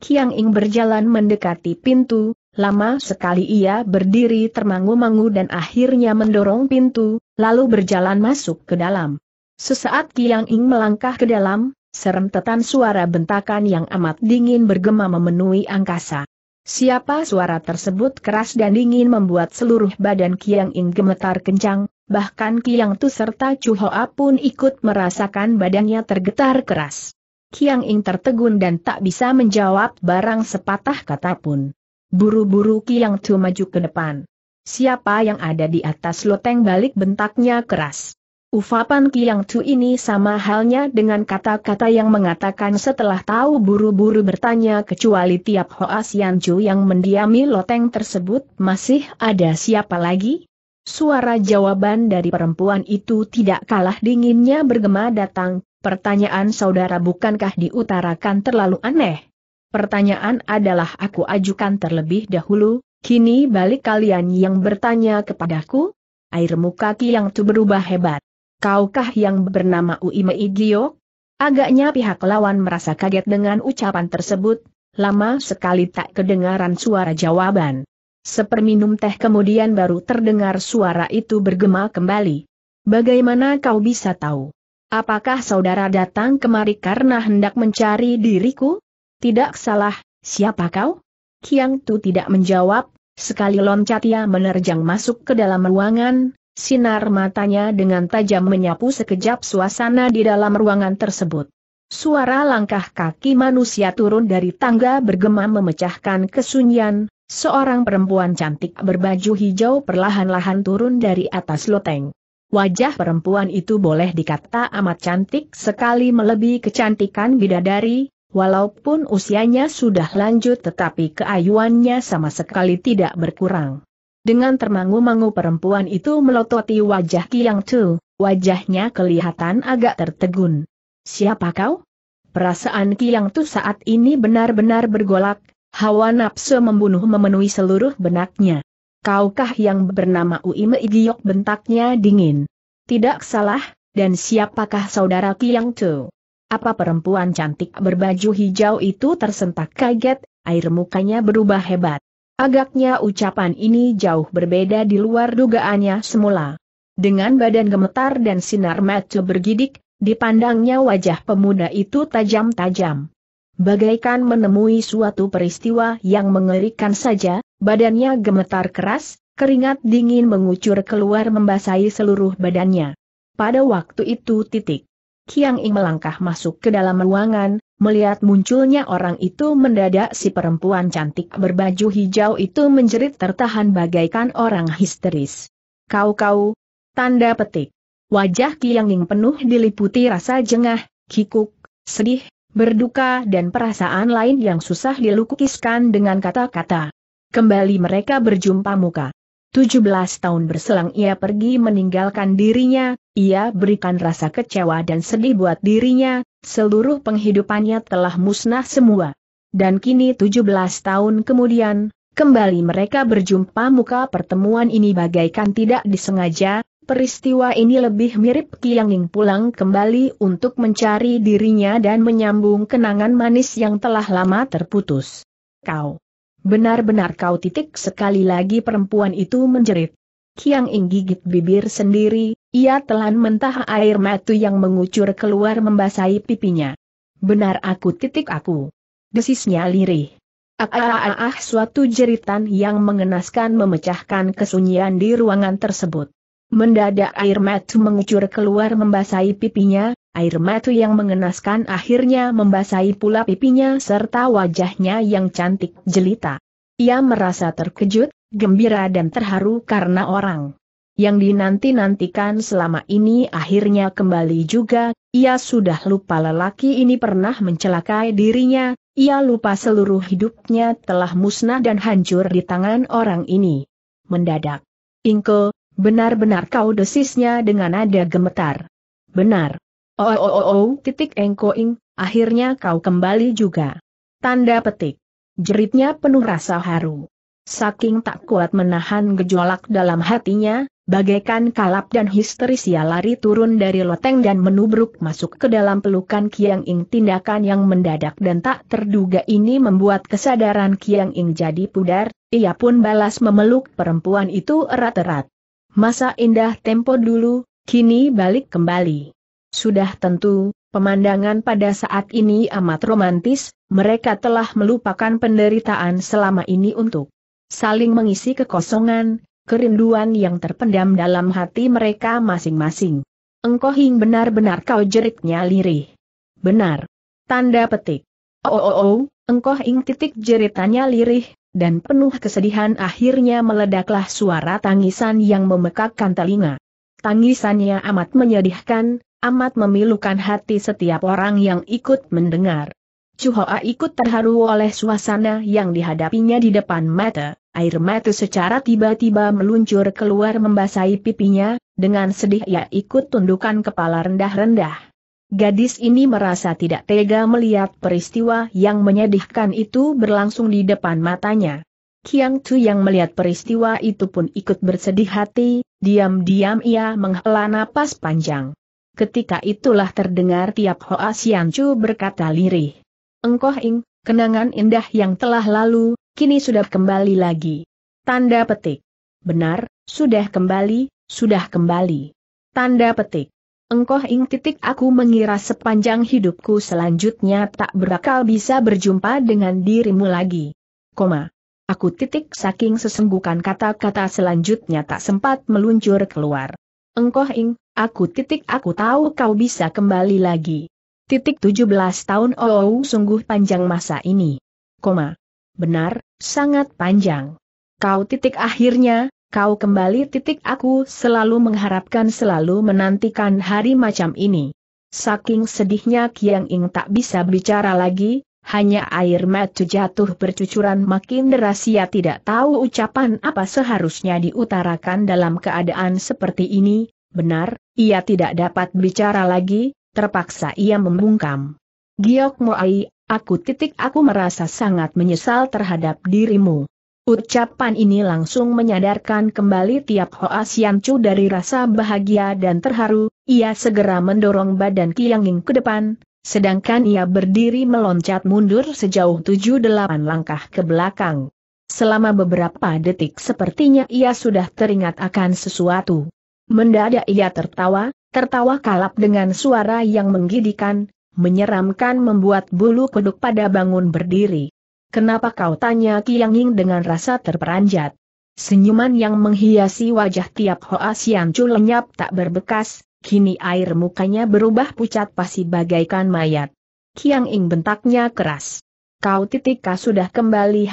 Kiang Ing berjalan mendekati pintu, lama sekali ia berdiri termangu-mangu dan akhirnya mendorong pintu, lalu berjalan masuk ke dalam. Sesaat Kiang Ing melangkah ke dalam, serentetan suara bentakan yang amat dingin bergema memenuhi angkasa. Siapa suara tersebut keras dan dingin membuat seluruh badan Kiang Ing gemetar kencang, bahkan Kiang Tu serta Chu Hoa pun ikut merasakan badannya tergetar keras. Kiang Ing tertegun dan tak bisa menjawab barang sepatah kata pun. Buru-buru Kiang Tu maju ke depan. Siapa yang ada di atas loteng balik bentaknya keras. Ufapan Kiang Chu ini sama halnya dengan kata-kata yang mengatakan setelah tahu buru-buru bertanya kecuali tiap Hoas Sian Chu yang mendiami loteng tersebut masih ada siapa lagi? Suara jawaban dari perempuan itu tidak kalah dinginnya bergema datang, pertanyaan saudara bukankah diutarakan terlalu aneh? Pertanyaan adalah aku ajukan terlebih dahulu, kini balik kalian yang bertanya kepadaku? Air muka Kiang tu berubah hebat kaukah yang bernama Uime Igio? Agaknya pihak lawan merasa kaget dengan ucapan tersebut, lama sekali tak kedengaran suara jawaban. Seperminum teh kemudian baru terdengar suara itu bergema kembali. Bagaimana kau bisa tahu? Apakah saudara datang kemari karena hendak mencari diriku? Tidak salah, siapa kau? Kiang Tu tidak menjawab, sekali loncat ia menerjang masuk ke dalam ruangan, Sinar matanya dengan tajam menyapu sekejap suasana di dalam ruangan tersebut. Suara langkah kaki manusia turun dari tangga bergema memecahkan kesunyian, seorang perempuan cantik berbaju hijau perlahan-lahan turun dari atas loteng. Wajah perempuan itu boleh dikata amat cantik sekali melebihi kecantikan bidadari, walaupun usianya sudah lanjut tetapi keayuannya sama sekali tidak berkurang. Dengan termangu-mangu perempuan itu melototi wajah Kiang Tu, wajahnya kelihatan agak tertegun. Siapa kau? Perasaan Kiang Tu saat ini benar-benar bergolak, hawa nafsu membunuh memenuhi seluruh benaknya. Kaukah yang bernama Uime Igiyok bentaknya dingin? Tidak salah, dan siapakah saudara Kiang Tu? Apa perempuan cantik berbaju hijau itu tersentak kaget, air mukanya berubah hebat. Agaknya ucapan ini jauh berbeda di luar dugaannya semula. Dengan badan gemetar dan sinar mata bergidik, dipandangnya wajah pemuda itu tajam-tajam. Bagaikan menemui suatu peristiwa yang mengerikan saja, badannya gemetar keras, keringat dingin mengucur keluar membasahi seluruh badannya. Pada waktu itu titik. Kiang Ing melangkah masuk ke dalam ruangan, Melihat munculnya orang itu mendadak si perempuan cantik berbaju hijau itu menjerit tertahan bagaikan orang histeris. Kau-kau, tanda petik. Wajah Kiangning penuh diliputi rasa jengah, kikuk, sedih, berduka dan perasaan lain yang susah dilukiskan dengan kata-kata. Kembali mereka berjumpa muka. 17 tahun berselang ia pergi meninggalkan dirinya, ia berikan rasa kecewa dan sedih buat dirinya, seluruh penghidupannya telah musnah semua. Dan kini 17 tahun kemudian, kembali mereka berjumpa muka pertemuan ini bagaikan tidak disengaja, peristiwa ini lebih mirip Ying pulang kembali untuk mencari dirinya dan menyambung kenangan manis yang telah lama terputus. Kau. Benar-benar kau titik sekali lagi perempuan itu menjerit. Kiang Ing gigit bibir sendiri, ia telan mentah air matu yang mengucur keluar membasahi pipinya. Benar aku titik aku. Desisnya lirih. Ah, ah, ah, ah suatu jeritan yang mengenaskan memecahkan kesunyian di ruangan tersebut. Mendadak air matu mengucur keluar membasahi pipinya, air matu yang mengenaskan akhirnya membasahi pula pipinya serta wajahnya yang cantik jelita. Ia merasa terkejut, gembira dan terharu karena orang yang dinanti-nantikan selama ini akhirnya kembali juga, ia sudah lupa lelaki ini pernah mencelakai dirinya, ia lupa seluruh hidupnya telah musnah dan hancur di tangan orang ini. Mendadak. Ingko, benar-benar kau desisnya dengan nada gemetar. Benar. Oh oh oh oh titik engko ing, akhirnya kau kembali juga. Tanda petik. Jeritnya penuh rasa haru. Saking tak kuat menahan gejolak dalam hatinya, bagaikan kalap dan histeris ia lari turun dari loteng dan menubruk masuk ke dalam pelukan Kiang Ing. Tindakan yang mendadak dan tak terduga ini membuat kesadaran Kiang Ing jadi pudar, ia pun balas memeluk perempuan itu erat-erat. Masa indah tempo dulu, kini balik kembali. Sudah tentu, pemandangan pada saat ini amat romantis, mereka telah melupakan penderitaan selama ini untuk saling mengisi kekosongan, kerinduan yang terpendam dalam hati mereka masing-masing. Engkau hing benar-benar kau jeritnya lirih. Benar. Tanda petik. Oh, oh, oh, engkau hing titik jeritannya lirih, dan penuh kesedihan akhirnya meledaklah suara tangisan yang memekakkan telinga. Tangisannya amat menyedihkan, amat memilukan hati setiap orang yang ikut mendengar. Chuhoa ikut terharu oleh suasana yang dihadapinya di depan mata air mata secara tiba-tiba meluncur keluar membasahi pipinya, dengan sedih ia ikut tundukan kepala rendah-rendah. Gadis ini merasa tidak tega melihat peristiwa yang menyedihkan itu berlangsung di depan matanya. Kiang Tu yang melihat peristiwa itu pun ikut bersedih hati, diam-diam ia menghela napas panjang. Ketika itulah terdengar tiap Hoa Sian Chu berkata lirih. Engkoh ing, kenangan indah yang telah lalu, kini sudah kembali lagi. Tanda petik. Benar, sudah kembali, sudah kembali. Tanda petik. Engkoh ing titik aku mengira sepanjang hidupku selanjutnya tak berakal bisa berjumpa dengan dirimu lagi. Koma. Aku titik saking sesenggukan kata-kata selanjutnya tak sempat meluncur keluar. Engkoh ing, aku titik aku tahu kau bisa kembali lagi. Titik 17 tahun oh, oh sungguh panjang masa ini. Koma. Benar, sangat panjang. Kau titik akhirnya, kau kembali titik aku selalu mengharapkan selalu menantikan hari macam ini. Saking sedihnya Kiang Ing tak bisa bicara lagi, hanya air mata jatuh bercucuran makin deras ia tidak tahu ucapan apa seharusnya diutarakan dalam keadaan seperti ini, benar, ia tidak dapat bicara lagi, terpaksa ia membungkam. Giok Moai Aku titik aku merasa sangat menyesal terhadap dirimu. Ucapan ini langsung menyadarkan kembali tiap Hoa Chu dari rasa bahagia dan terharu, ia segera mendorong badan Ying ke depan, sedangkan ia berdiri meloncat mundur sejauh 7-8 langkah ke belakang. Selama beberapa detik sepertinya ia sudah teringat akan sesuatu. Mendadak ia tertawa, tertawa kalap dengan suara yang menggidikan, menyeramkan membuat bulu kuduk pada bangun berdiri. Kenapa kau tanya Kiang Ying dengan rasa terperanjat? Senyuman yang menghiasi wajah tiap Hoa Sian Chu lenyap tak berbekas, kini air mukanya berubah pucat pasi bagaikan mayat. Kiang Ying bentaknya keras. Kau titika sudah kembali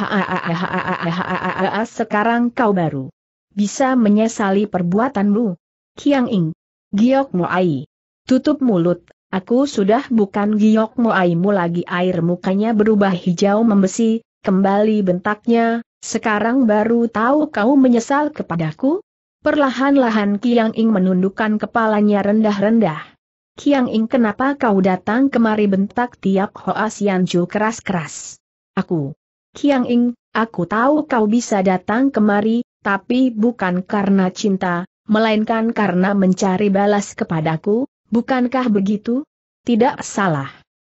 sekarang kau baru. Bisa menyesali perbuatanmu. Kiang Ying. Giok Moai. Tutup mulut, Aku sudah bukan giok moaimu lagi air mukanya berubah hijau membesi, kembali bentaknya, sekarang baru tahu kau menyesal kepadaku? Perlahan-lahan Kiang Ing menundukkan kepalanya rendah-rendah. Kiang Ing kenapa kau datang kemari bentak tiap Hoas Yanju keras-keras. Aku. Kiang Ing, aku tahu kau bisa datang kemari, tapi bukan karena cinta, melainkan karena mencari balas kepadaku, bukankah begitu? Tidak salah.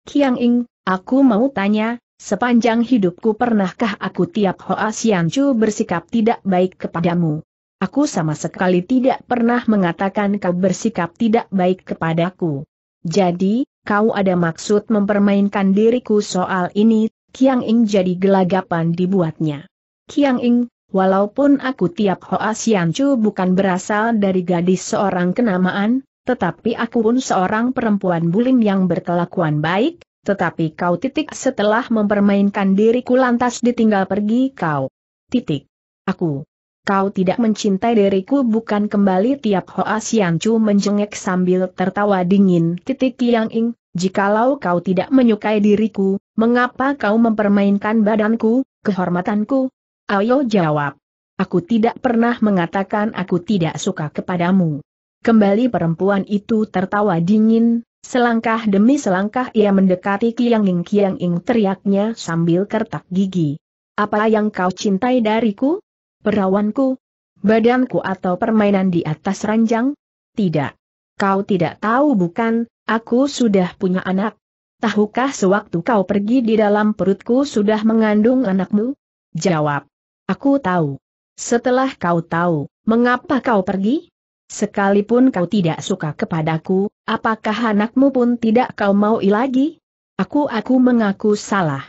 Kiang Ing, aku mau tanya, sepanjang hidupku pernahkah aku tiap Hoa Chu bersikap tidak baik kepadamu? Aku sama sekali tidak pernah mengatakan kau bersikap tidak baik kepadaku. Jadi, kau ada maksud mempermainkan diriku soal ini, Kiang Ing jadi gelagapan dibuatnya. Kiang Ing, walaupun aku tiap Hoa Chu bukan berasal dari gadis seorang kenamaan, tetapi aku pun seorang perempuan bulim yang berkelakuan baik, tetapi kau titik setelah mempermainkan diriku lantas ditinggal pergi kau. Titik. Aku. Kau tidak mencintai diriku bukan kembali tiap Hoa Chu menjengek sambil tertawa dingin titik yang ing, jikalau kau tidak menyukai diriku, mengapa kau mempermainkan badanku, kehormatanku? Ayo jawab. Aku tidak pernah mengatakan aku tidak suka kepadamu. Kembali perempuan itu tertawa dingin, selangkah demi selangkah ia mendekati Kiang Ing Kiang Ing teriaknya sambil kertak gigi. Apa yang kau cintai dariku? Perawanku? Badanku atau permainan di atas ranjang? Tidak. Kau tidak tahu bukan, aku sudah punya anak. Tahukah sewaktu kau pergi di dalam perutku sudah mengandung anakmu? Jawab. Aku tahu. Setelah kau tahu, mengapa kau pergi? Sekalipun kau tidak suka kepadaku, apakah anakmu pun tidak kau maui lagi? Aku aku mengaku salah.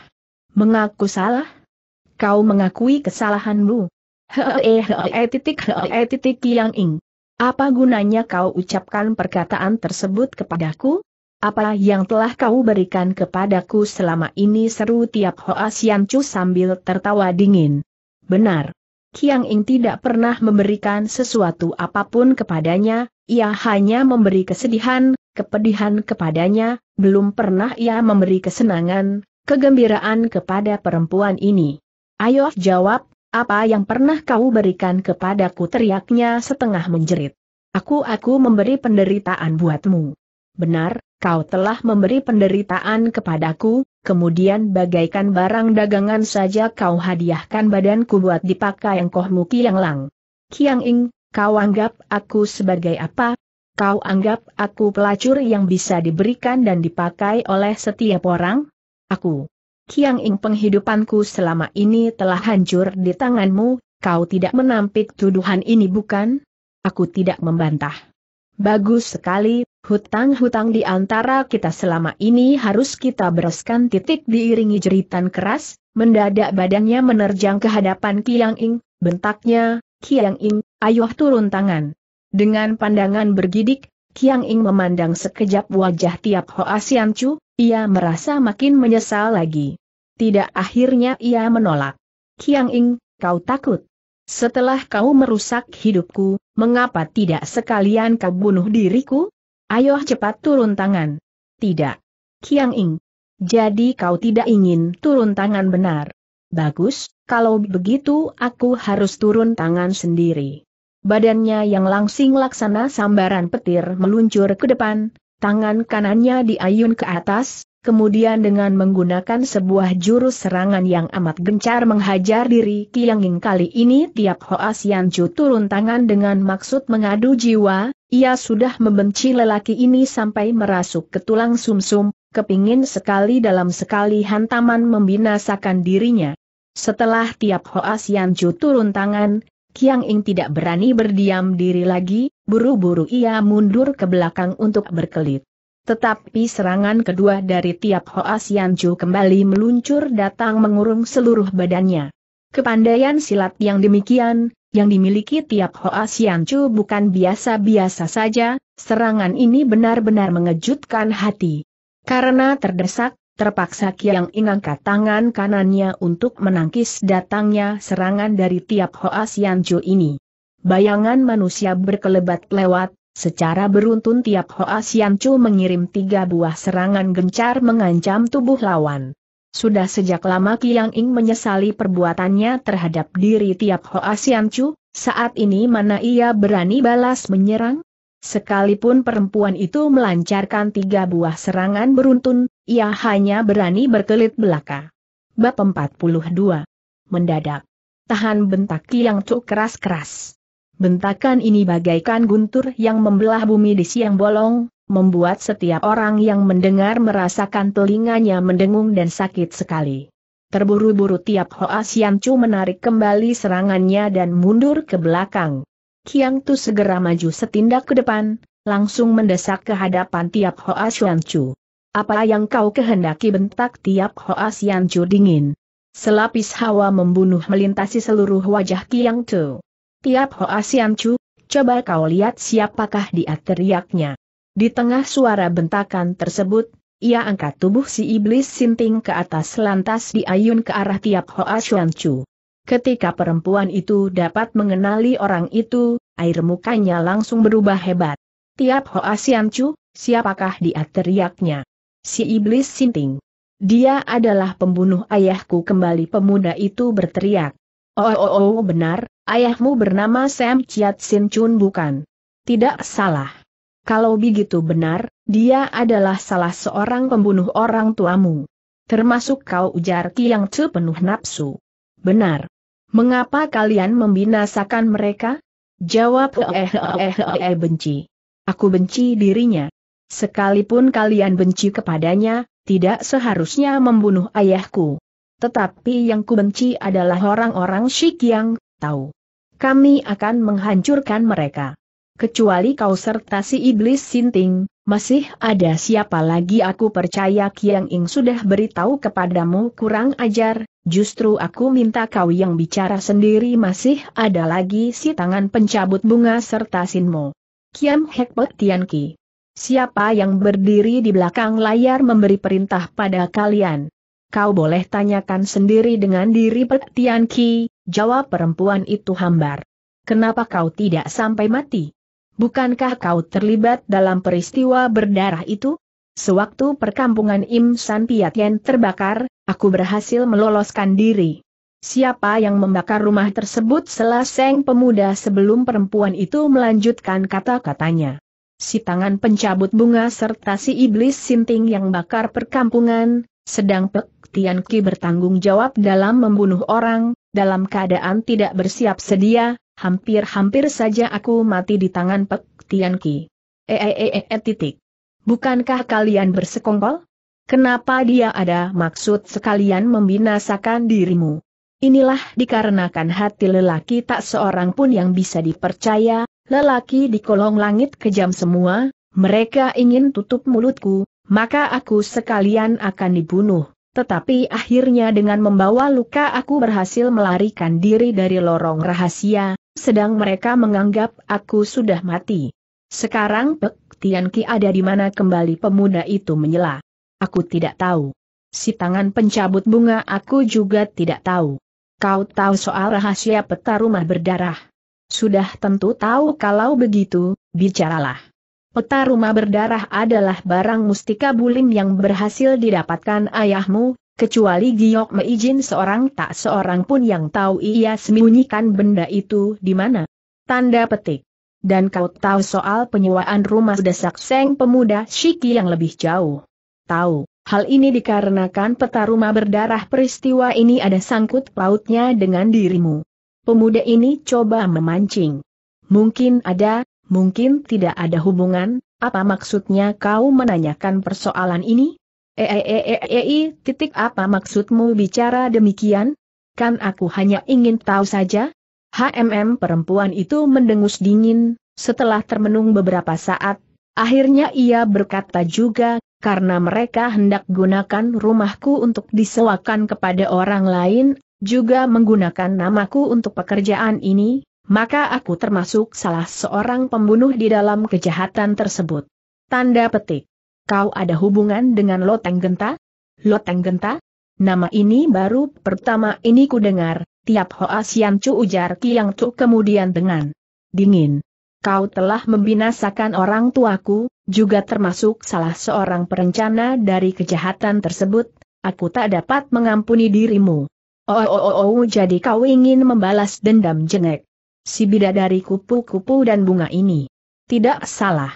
Mengaku salah? Kau mengakui kesalahanmu. Hehehe titik hehehe titik yang ing. Apa gunanya kau ucapkan perkataan tersebut kepadaku? Apa yang telah kau berikan kepadaku selama ini seru tiap Hoa Sian Chu sambil tertawa dingin. Benar. Kiang Ing tidak pernah memberikan sesuatu apapun kepadanya, ia hanya memberi kesedihan, kepedihan kepadanya, belum pernah ia memberi kesenangan, kegembiraan kepada perempuan ini. Ayo jawab, apa yang pernah kau berikan kepadaku teriaknya setengah menjerit. Aku-aku memberi penderitaan buatmu. Benar, kau telah memberi penderitaan kepadaku, kemudian bagaikan barang dagangan saja kau hadiahkan badanku buat dipakai yang muki yang Lang. Kiang Ing, kau anggap aku sebagai apa? Kau anggap aku pelacur yang bisa diberikan dan dipakai oleh setiap orang? Aku. Kiang Ing penghidupanku selama ini telah hancur di tanganmu, kau tidak menampik tuduhan ini bukan? Aku tidak membantah. Bagus sekali, hutang-hutang di antara kita selama ini harus kita bereskan titik diiringi jeritan keras, mendadak badannya menerjang ke hadapan Kiang Ing, bentaknya, Kiang Ing, ayuh turun tangan. Dengan pandangan bergidik, Kiang Ing memandang sekejap wajah tiap Hoa Sian Chu, ia merasa makin menyesal lagi. Tidak akhirnya ia menolak. Kiang Ing, kau takut. Setelah kau merusak hidupku, mengapa tidak sekalian kau bunuh diriku? Ayo cepat turun tangan. Tidak. Kiang Ing. Jadi kau tidak ingin turun tangan benar. Bagus, kalau begitu aku harus turun tangan sendiri. Badannya yang langsing laksana sambaran petir meluncur ke depan, tangan kanannya diayun ke atas, kemudian dengan menggunakan sebuah jurus serangan yang amat gencar menghajar diri Ying kali ini tiap Hoas Chu turun tangan dengan maksud mengadu jiwa, ia sudah membenci lelaki ini sampai merasuk ke tulang sumsum, kepingin sekali dalam sekali hantaman membinasakan dirinya. Setelah tiap Hoas Chu turun tangan, Kiang Ing tidak berani berdiam diri lagi, buru-buru ia mundur ke belakang untuk berkelit. Tetapi serangan kedua dari tiap Hoas Yanju kembali meluncur datang mengurung seluruh badannya. Kepandaian silat yang demikian, yang dimiliki tiap Hoas Yanju bukan biasa-biasa saja, serangan ini benar-benar mengejutkan hati. Karena terdesak, terpaksa Kiang ingat tangan kanannya untuk menangkis datangnya serangan dari tiap Hoas Yanju ini. Bayangan manusia berkelebat lewat, Secara beruntun tiap Hoa Sian Chu mengirim tiga buah serangan gencar mengancam tubuh lawan. Sudah sejak lama Kiang Ing menyesali perbuatannya terhadap diri tiap Hoa Sian Chu, saat ini mana ia berani balas menyerang? Sekalipun perempuan itu melancarkan tiga buah serangan beruntun, ia hanya berani berkelit belaka. Bab 42 Mendadak Tahan bentak Kiang Cuk keras-keras. Bentakan ini bagaikan guntur yang membelah bumi di siang bolong, membuat setiap orang yang mendengar merasakan telinganya mendengung dan sakit sekali. Terburu-buru tiap Hoa Chu menarik kembali serangannya dan mundur ke belakang. Kiang Tu segera maju setindak ke depan, langsung mendesak ke hadapan tiap Hoa Chu. Apa yang kau kehendaki bentak tiap Hoa Chu dingin. Selapis hawa membunuh melintasi seluruh wajah Kiang Tu. Tiap Hoa Siam Chu, coba kau lihat siapakah dia teriaknya. Di tengah suara bentakan tersebut, ia angkat tubuh si iblis sinting ke atas lantas diayun ke arah tiap Hoa Siam Chu. Ketika perempuan itu dapat mengenali orang itu, air mukanya langsung berubah hebat. Tiap Hoa Siam Chu, siapakah dia teriaknya? Si iblis sinting. Dia adalah pembunuh ayahku kembali pemuda itu berteriak. Oh, oh, oh benar, ayahmu bernama Sam Chiat Sin Chun bukan? Tidak salah. Kalau begitu benar, dia adalah salah seorang pembunuh orang tuamu. Termasuk kau ujar Kiang Tzu penuh nafsu. Benar. Mengapa kalian membinasakan mereka? Jawab eh eh eh, eh, eh, eh benci. Aku benci dirinya. Sekalipun kalian benci kepadanya, tidak seharusnya membunuh ayahku. Tetapi yang kubenci adalah orang-orang Shik yang tahu. Kami akan menghancurkan mereka. Kecuali kau serta si iblis sinting, masih ada siapa lagi aku percaya Kiang Ing sudah beritahu kepadamu kurang ajar, justru aku minta kau yang bicara sendiri masih ada lagi si tangan pencabut bunga serta sinmo. Kiam Hekpot Ki. Siapa yang berdiri di belakang layar memberi perintah pada kalian? kau boleh tanyakan sendiri dengan diri Petian Ki, jawab perempuan itu hambar. Kenapa kau tidak sampai mati? Bukankah kau terlibat dalam peristiwa berdarah itu? Sewaktu perkampungan Im San Piatien terbakar, aku berhasil meloloskan diri. Siapa yang membakar rumah tersebut selaseng pemuda sebelum perempuan itu melanjutkan kata-katanya. Si tangan pencabut bunga serta si iblis sinting yang bakar perkampungan, sedang Pek Tian Ki bertanggung jawab dalam membunuh orang, dalam keadaan tidak bersiap sedia, hampir-hampir saja aku mati di tangan Pek Tian Ki. Eeee e, e, e, titik. Bukankah kalian bersekongkol? Kenapa dia ada maksud sekalian membinasakan dirimu? Inilah dikarenakan hati lelaki tak seorang pun yang bisa dipercaya, lelaki di kolong langit kejam semua, mereka ingin tutup mulutku, maka aku sekalian akan dibunuh. Tetapi akhirnya dengan membawa luka aku berhasil melarikan diri dari lorong rahasia, sedang mereka menganggap aku sudah mati. Sekarang Pek Tian ada di mana kembali pemuda itu menyela. Aku tidak tahu. Si tangan pencabut bunga aku juga tidak tahu. Kau tahu soal rahasia peta rumah berdarah. Sudah tentu tahu kalau begitu, bicaralah. Peta rumah berdarah adalah barang mustika bulim yang berhasil didapatkan ayahmu, kecuali Giok Meijin seorang tak seorang pun yang tahu ia sembunyikan benda itu di mana. Tanda petik. Dan kau tahu soal penyewaan rumah desak seng pemuda Shiki yang lebih jauh. Tahu. Hal ini dikarenakan peta rumah berdarah peristiwa ini ada sangkut pautnya dengan dirimu. Pemuda ini coba memancing. Mungkin ada, Mungkin tidak ada hubungan, apa maksudnya kau menanyakan persoalan ini? Eeeeei, titik apa maksudmu bicara demikian? Kan aku hanya ingin tahu saja. HMM perempuan itu mendengus dingin, setelah termenung beberapa saat, akhirnya ia berkata juga, karena mereka hendak gunakan rumahku untuk disewakan kepada orang lain, juga menggunakan namaku untuk pekerjaan ini, maka aku termasuk salah seorang pembunuh di dalam kejahatan tersebut. Tanda petik. Kau ada hubungan dengan Loteng Genta? Loteng Genta? Nama ini baru pertama ini ku dengar, tiap Hoas Sian Cu ujar Kiang Cu kemudian dengan dingin. Kau telah membinasakan orang tuaku, juga termasuk salah seorang perencana dari kejahatan tersebut, aku tak dapat mengampuni dirimu. Oh, oh, oh, oh jadi kau ingin membalas dendam jengek si bidadari kupu-kupu dan bunga ini. Tidak salah.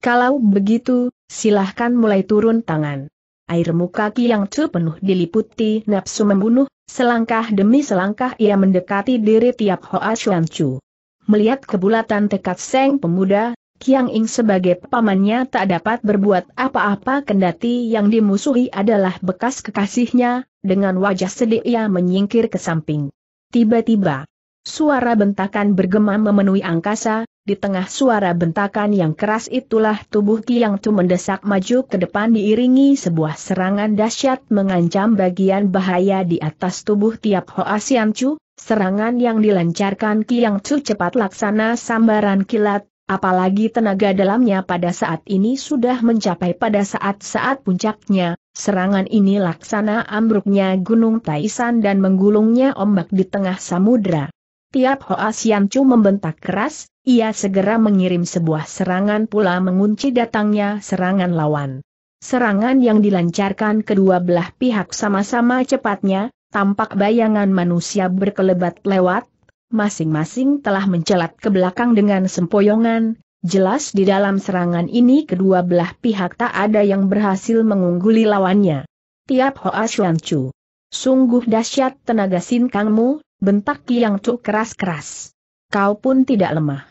Kalau begitu, silahkan mulai turun tangan. Air muka yang Chu penuh diliputi nafsu membunuh, selangkah demi selangkah ia mendekati diri tiap Hoa Xuan Chu. Melihat kebulatan tekad Seng pemuda, Kiang Ing sebagai pamannya tak dapat berbuat apa-apa kendati yang dimusuhi adalah bekas kekasihnya, dengan wajah sedih ia menyingkir ke samping. Tiba-tiba, Suara bentakan bergema memenuhi angkasa, di tengah suara bentakan yang keras itulah tubuh Kiang Tu mendesak maju ke depan diiringi sebuah serangan dahsyat mengancam bagian bahaya di atas tubuh tiap Hoa Sian Chu, serangan yang dilancarkan Kiang Tu cepat laksana sambaran kilat, apalagi tenaga dalamnya pada saat ini sudah mencapai pada saat-saat puncaknya, Serangan ini laksana ambruknya Gunung Taisan dan menggulungnya ombak di tengah samudra. Tiap Hoas Chu membentak keras, ia segera mengirim sebuah serangan pula mengunci datangnya serangan lawan. Serangan yang dilancarkan kedua belah pihak sama-sama cepatnya, tampak bayangan manusia berkelebat lewat, masing-masing telah mencelat ke belakang dengan sempoyongan, jelas di dalam serangan ini kedua belah pihak tak ada yang berhasil mengungguli lawannya. Tiap Hoas Chu Sungguh dahsyat tenaga sinkangmu, Bentak Kiang Cu keras-keras. Kau pun tidak lemah.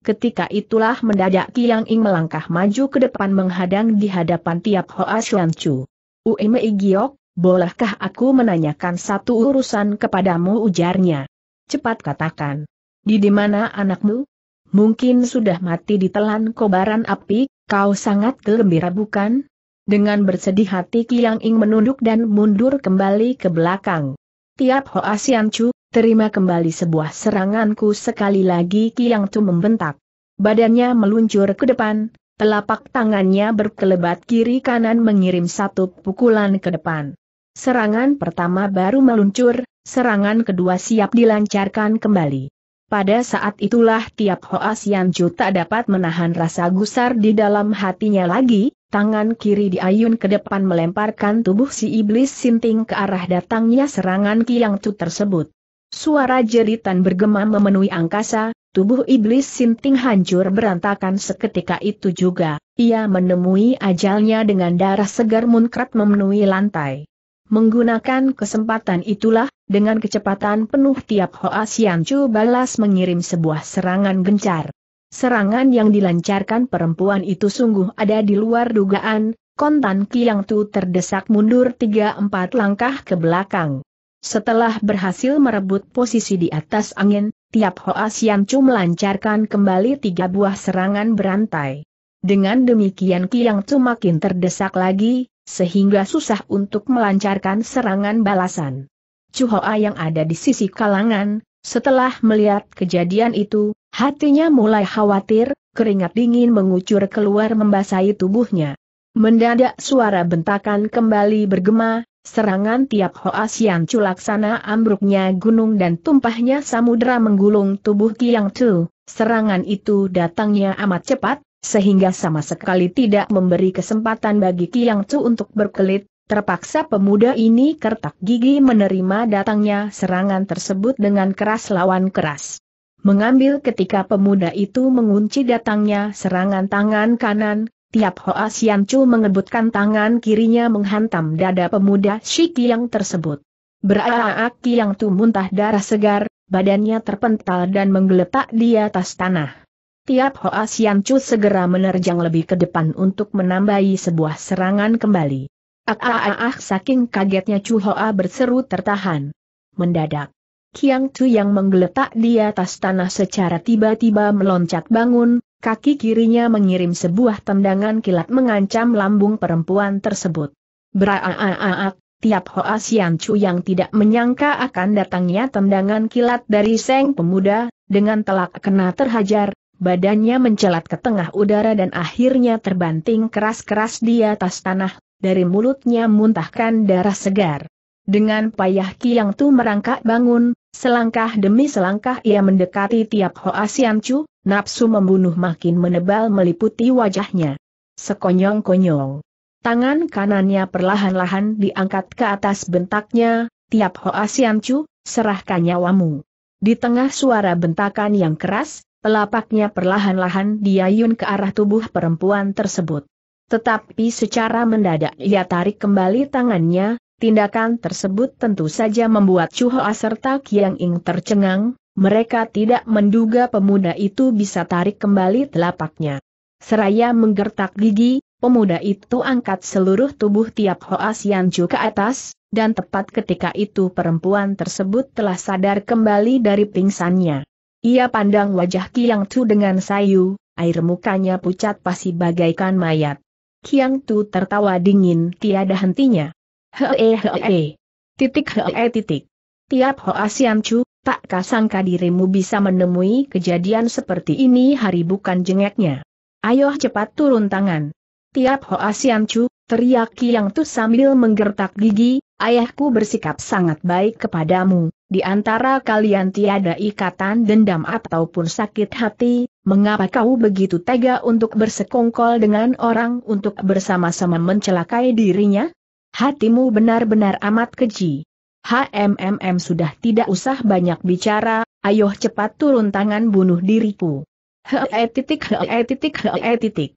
Ketika itulah mendadak Kiang Ing melangkah maju ke depan menghadang di hadapan tiap Hoa Xuan Chu. Uime Giok, bolehkah aku menanyakan satu urusan kepadamu ujarnya? Cepat katakan. Di dimana anakmu? Mungkin sudah mati ditelan kobaran api, kau sangat gembira bukan? Dengan bersedih hati Kiang Ing menunduk dan mundur kembali ke belakang. Tiap Hoa Sian Chu, terima kembali sebuah seranganku sekali lagi Kiang Tu membentak. Badannya meluncur ke depan, telapak tangannya berkelebat kiri kanan mengirim satu pukulan ke depan. Serangan pertama baru meluncur, serangan kedua siap dilancarkan kembali. Pada saat itulah tiap Hoas yang Ju tak dapat menahan rasa gusar di dalam hatinya lagi, tangan kiri diayun ke depan melemparkan tubuh si iblis sinting ke arah datangnya serangan Kiang Tu tersebut. Suara jeritan bergema memenuhi angkasa, tubuh iblis sinting hancur berantakan seketika itu juga, ia menemui ajalnya dengan darah segar munkrat memenuhi lantai. Menggunakan kesempatan itulah, dengan kecepatan penuh tiap Hoa Siancu balas mengirim sebuah serangan gencar. Serangan yang dilancarkan perempuan itu sungguh ada di luar dugaan, kontan Kiang Tu terdesak mundur 3-4 langkah ke belakang. Setelah berhasil merebut posisi di atas angin, tiap Hoa Chu melancarkan kembali tiga buah serangan berantai. Dengan demikian Chu makin terdesak lagi, sehingga susah untuk melancarkan serangan balasan. Chu Hoa yang ada di sisi kalangan, setelah melihat kejadian itu, hatinya mulai khawatir, keringat dingin mengucur keluar membasahi tubuhnya. Mendadak suara bentakan kembali bergema, serangan tiap hoas yang culaksana ambruknya gunung dan tumpahnya samudera menggulung tubuh Kiang Tu, serangan itu datangnya amat cepat, sehingga sama sekali tidak memberi kesempatan bagi Kiang Tu untuk berkelit, terpaksa pemuda ini kertak gigi menerima datangnya serangan tersebut dengan keras lawan keras. Mengambil ketika pemuda itu mengunci datangnya serangan tangan kanan, Tiap Hoa Sian Chu mengebutkan tangan kirinya menghantam dada pemuda shiki yang tersebut. Beraak yang tu muntah darah segar, badannya terpental dan menggeletak di atas tanah. Tiap Hoa Sian Chu segera menerjang lebih ke depan untuk menambahi sebuah serangan kembali. Ak ak saking kagetnya Chu Hoa berseru tertahan. Mendadak. Kiang Tu yang menggeletak di atas tanah secara tiba-tiba meloncat bangun, Kaki kirinya mengirim sebuah tendangan kilat mengancam lambung perempuan tersebut. Beraaaaak, tiap Hoa Sian Chu yang tidak menyangka akan datangnya tendangan kilat dari Seng Pemuda, dengan telak kena terhajar, badannya mencelat ke tengah udara dan akhirnya terbanting keras-keras di atas tanah, dari mulutnya muntahkan darah segar. Dengan payah Yang Tu merangkak bangun, selangkah demi selangkah ia mendekati tiap Hoa Sian Chu, Napsu membunuh makin menebal meliputi wajahnya. Sekonyong-konyong. Tangan kanannya perlahan-lahan diangkat ke atas bentaknya, tiap Hoa Siancu, serahkan nyawamu. Di tengah suara bentakan yang keras, telapaknya perlahan-lahan diayun ke arah tubuh perempuan tersebut. Tetapi secara mendadak ia tarik kembali tangannya, tindakan tersebut tentu saja membuat Chu Hoa serta Kiang Ing tercengang, mereka tidak menduga pemuda itu bisa tarik kembali telapaknya. Seraya menggertak gigi, pemuda itu angkat seluruh tubuh tiap Hoas Yanju ke atas, dan tepat ketika itu perempuan tersebut telah sadar kembali dari pingsannya. Ia pandang wajah Kiang Tu dengan sayu, air mukanya pucat pasti bagaikan mayat. Kiang Tu tertawa dingin tiada hentinya. Hee hee. Titik hee titik. Tiap Hoas Chu tak kasangka dirimu bisa menemui kejadian seperti ini hari bukan jengeknya. Ayo cepat turun tangan. Tiap Sian Chu, teriak Yang Tu sambil menggertak gigi, ayahku bersikap sangat baik kepadamu, di antara kalian tiada ikatan dendam ataupun sakit hati, mengapa kau begitu tega untuk bersekongkol dengan orang untuk bersama-sama mencelakai dirinya? Hatimu benar-benar amat keji. HMMM sudah tidak usah banyak bicara, ayo cepat turun tangan bunuh diriku. He titik he titik he titik.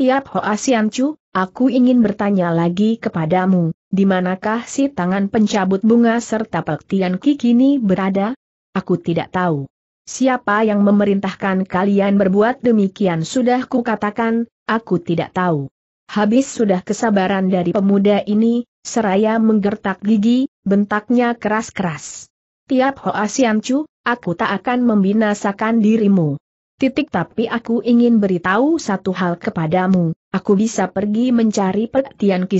Tiap Hoasian Chu, aku ingin bertanya lagi kepadamu, di manakah si tangan pencabut bunga serta pektian ki ini berada? Aku tidak tahu. Siapa yang memerintahkan kalian berbuat demikian sudah kukatakan, aku tidak tahu. Habis sudah kesabaran dari pemuda ini, seraya menggertak gigi, bentaknya keras-keras. Tiap Hoa Siamcu, aku tak akan membinasakan dirimu. Titik tapi aku ingin beritahu satu hal kepadamu, aku bisa pergi mencari petian ki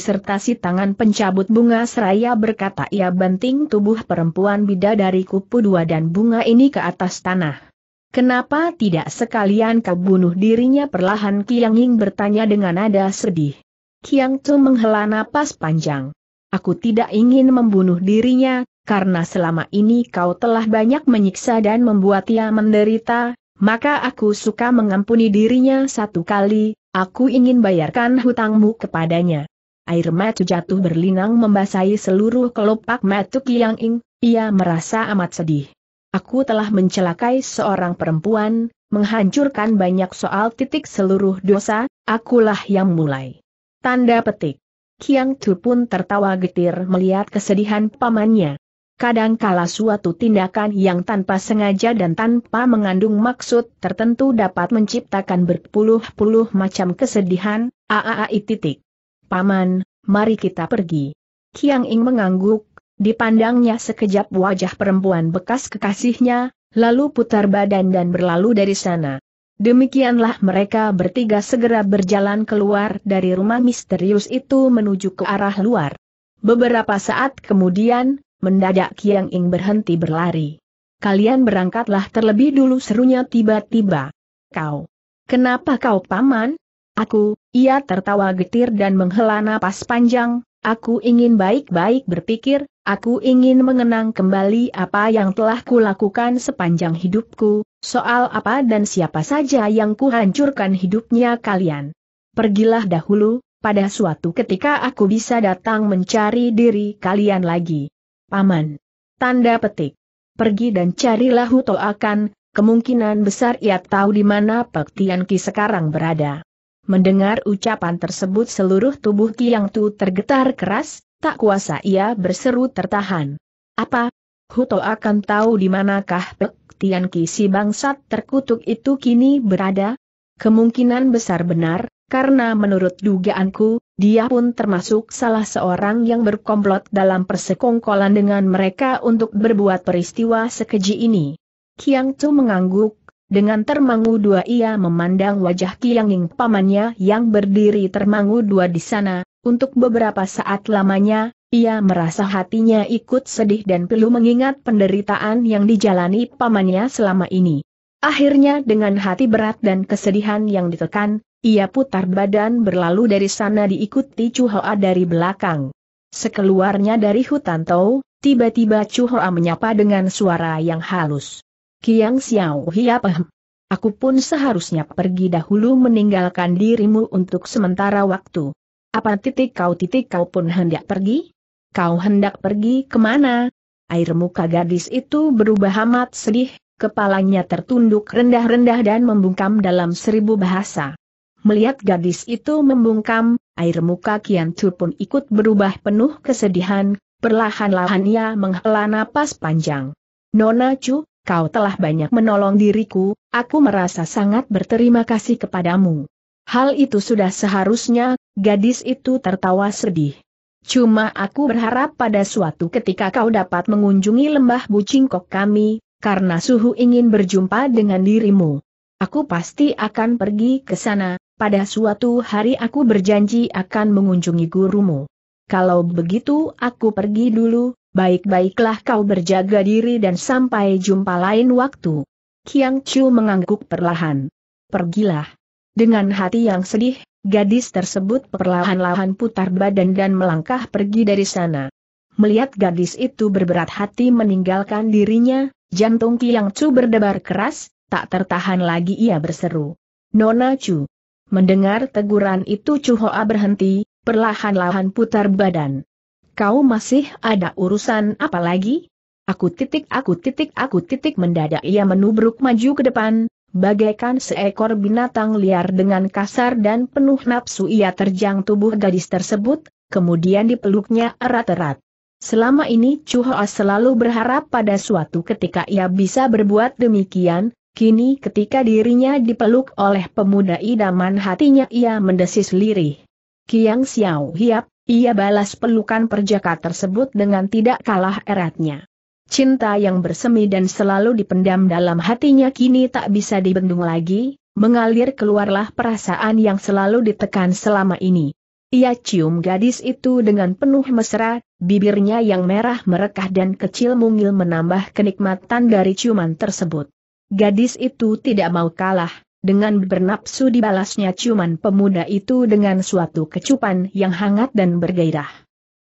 tangan pencabut bunga seraya berkata ia banting tubuh perempuan bidadari kupu dua dan bunga ini ke atas tanah. Kenapa tidak sekalian kau bunuh dirinya perlahan Kiang Ying bertanya dengan nada sedih. Kiang Tu menghela napas panjang. Aku tidak ingin membunuh dirinya, karena selama ini kau telah banyak menyiksa dan membuat ia menderita, maka aku suka mengampuni dirinya satu kali, aku ingin bayarkan hutangmu kepadanya. Air mata jatuh berlinang membasahi seluruh kelopak mata Yang Ing, ia merasa amat sedih. Aku telah mencelakai seorang perempuan, menghancurkan banyak soal titik seluruh dosa, akulah yang mulai. Tanda petik. Kiang Tu pun tertawa getir melihat kesedihan pamannya. Kadang Kadangkala suatu tindakan yang tanpa sengaja dan tanpa mengandung maksud tertentu dapat menciptakan berpuluh-puluh macam kesedihan, aaai titik. Paman, mari kita pergi. Kiang Ing mengangguk, dipandangnya sekejap wajah perempuan bekas kekasihnya, lalu putar badan dan berlalu dari sana. Demikianlah mereka bertiga segera berjalan keluar dari rumah misterius itu menuju ke arah luar. Beberapa saat kemudian, mendadak Kiang Ing berhenti berlari. Kalian berangkatlah terlebih dulu serunya tiba-tiba. Kau. Kenapa kau paman? Aku, ia tertawa getir dan menghela napas panjang, aku ingin baik-baik berpikir, Aku ingin mengenang kembali apa yang telah kulakukan sepanjang hidupku, soal apa dan siapa saja yang kuhancurkan hidupnya kalian. Pergilah dahulu, pada suatu ketika aku bisa datang mencari diri kalian lagi. Paman. Tanda petik. Pergi dan carilah Huto akan, kemungkinan besar ia tahu di mana Pek Tian Ki sekarang berada. Mendengar ucapan tersebut seluruh tubuh Kiang Tu tergetar keras, Tak kuasa ia berseru tertahan. Apa? Huto akan tahu di manakah Pek Tian Ki si bangsat terkutuk itu kini berada? Kemungkinan besar benar, karena menurut dugaanku, dia pun termasuk salah seorang yang berkomplot dalam persekongkolan dengan mereka untuk berbuat peristiwa sekeji ini. Kiang Chu mengangguk, dengan termangu dua ia memandang wajah Kiang Ning pamannya yang berdiri termangu dua di sana, untuk beberapa saat lamanya, ia merasa hatinya ikut sedih dan perlu mengingat penderitaan yang dijalani pamannya selama ini. Akhirnya dengan hati berat dan kesedihan yang ditekan, ia putar badan berlalu dari sana diikuti Chuhoa dari belakang. Sekeluarnya dari hutan Tau, tiba-tiba Chuhoa menyapa dengan suara yang halus. Kiang Xiao Hiapah. Aku pun seharusnya pergi dahulu meninggalkan dirimu untuk sementara waktu. Apa titik kau titik kau pun hendak pergi? Kau hendak pergi kemana? Air muka gadis itu berubah amat sedih, kepalanya tertunduk rendah-rendah dan membungkam dalam seribu bahasa. Melihat gadis itu membungkam, air muka Kian Chu pun ikut berubah penuh kesedihan, perlahan-lahan ia menghela napas panjang. Nona Chu, kau telah banyak menolong diriku, aku merasa sangat berterima kasih kepadamu. Hal itu sudah seharusnya, gadis itu tertawa sedih. Cuma aku berharap pada suatu ketika kau dapat mengunjungi lembah bucingkok kami, karena suhu ingin berjumpa dengan dirimu. Aku pasti akan pergi ke sana, pada suatu hari aku berjanji akan mengunjungi gurumu. Kalau begitu aku pergi dulu, baik-baiklah kau berjaga diri dan sampai jumpa lain waktu. Kiang Chu mengangguk perlahan. Pergilah. Dengan hati yang sedih, gadis tersebut perlahan-lahan putar badan dan melangkah pergi dari sana. Melihat gadis itu berberat hati meninggalkan dirinya, jantung Kiang Chu berdebar keras, tak tertahan lagi ia berseru. Nona Chu. Mendengar teguran itu Chu Hoa berhenti, perlahan-lahan putar badan. Kau masih ada urusan apa lagi? Aku titik aku titik aku titik mendadak ia menubruk maju ke depan, Bagaikan seekor binatang liar dengan kasar dan penuh nafsu ia terjang tubuh gadis tersebut, kemudian dipeluknya erat-erat. Selama ini Chu Hoa selalu berharap pada suatu ketika ia bisa berbuat demikian, kini ketika dirinya dipeluk oleh pemuda idaman hatinya ia mendesis lirih. Kiang Xiao Hiap, ia balas pelukan perjaka tersebut dengan tidak kalah eratnya. Cinta yang bersemi dan selalu dipendam dalam hatinya kini tak bisa dibendung lagi, mengalir keluarlah perasaan yang selalu ditekan selama ini. Ia cium gadis itu dengan penuh mesra, bibirnya yang merah merekah dan kecil mungil menambah kenikmatan dari ciuman tersebut. Gadis itu tidak mau kalah, dengan bernapsu dibalasnya ciuman pemuda itu dengan suatu kecupan yang hangat dan bergairah.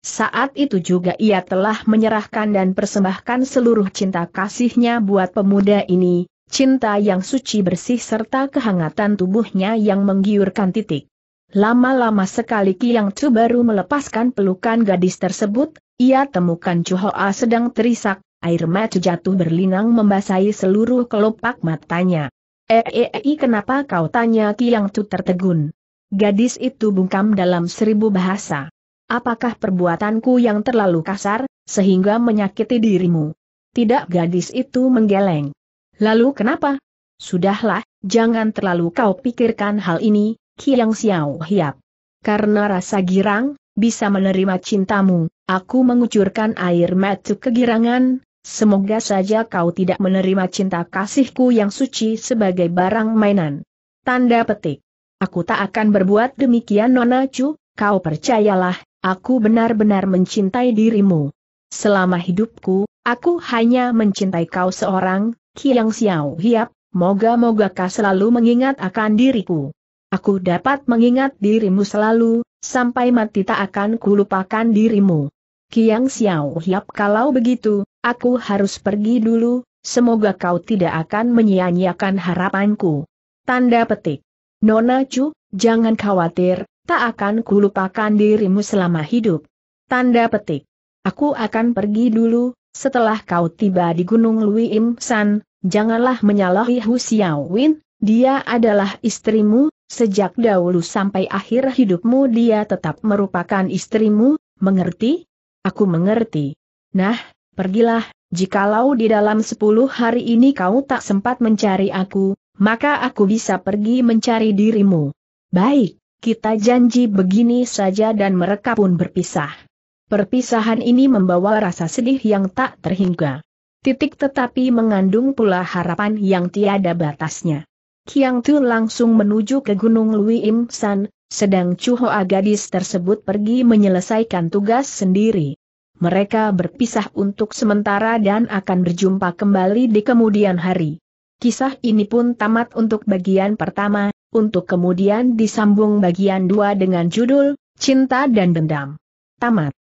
Saat itu juga ia telah menyerahkan dan persembahkan seluruh cinta kasihnya buat pemuda ini, cinta yang suci bersih serta kehangatan tubuhnya yang menggiurkan titik. Lama-lama sekali Kiang Chu baru melepaskan pelukan gadis tersebut, ia temukan Chu Hoa sedang terisak, air mata jatuh berlinang membasahi seluruh kelopak matanya. Eh, eh, eh, eh, kenapa kau tanya Kiang Chu tertegun? Gadis itu bungkam dalam seribu bahasa. Apakah perbuatanku yang terlalu kasar, sehingga menyakiti dirimu? Tidak gadis itu menggeleng. Lalu kenapa? Sudahlah, jangan terlalu kau pikirkan hal ini, Kiang Xiao Hiap. Karena rasa girang, bisa menerima cintamu, aku mengucurkan air mata kegirangan, semoga saja kau tidak menerima cinta kasihku yang suci sebagai barang mainan. Tanda petik. Aku tak akan berbuat demikian Nona Chu, kau percayalah, Aku benar-benar mencintai dirimu. Selama hidupku, aku hanya mencintai kau seorang, Kiang Xiao Hiap, moga-moga kau selalu mengingat akan diriku. Aku dapat mengingat dirimu selalu, sampai mati tak akan kulupakan dirimu. Kiang Xiao Hiap kalau begitu, aku harus pergi dulu, semoga kau tidak akan menyia-nyiakan harapanku. Tanda petik. Nona Chu, jangan khawatir, tak akan kulupakan dirimu selama hidup. Tanda petik. Aku akan pergi dulu, setelah kau tiba di Gunung Lui Im San, janganlah menyalahi Hu Win, dia adalah istrimu, sejak dahulu sampai akhir hidupmu dia tetap merupakan istrimu, mengerti? Aku mengerti. Nah, pergilah, jikalau di dalam sepuluh hari ini kau tak sempat mencari aku, maka aku bisa pergi mencari dirimu. Baik. Kita janji begini saja dan mereka pun berpisah. Perpisahan ini membawa rasa sedih yang tak terhingga. Titik tetapi mengandung pula harapan yang tiada batasnya. Kiang Tu langsung menuju ke Gunung Lui Im San, sedang Chu Hoa gadis tersebut pergi menyelesaikan tugas sendiri. Mereka berpisah untuk sementara dan akan berjumpa kembali di kemudian hari. Kisah ini pun tamat untuk bagian pertama, untuk kemudian disambung bagian dua dengan judul Cinta dan Dendam. Tamat.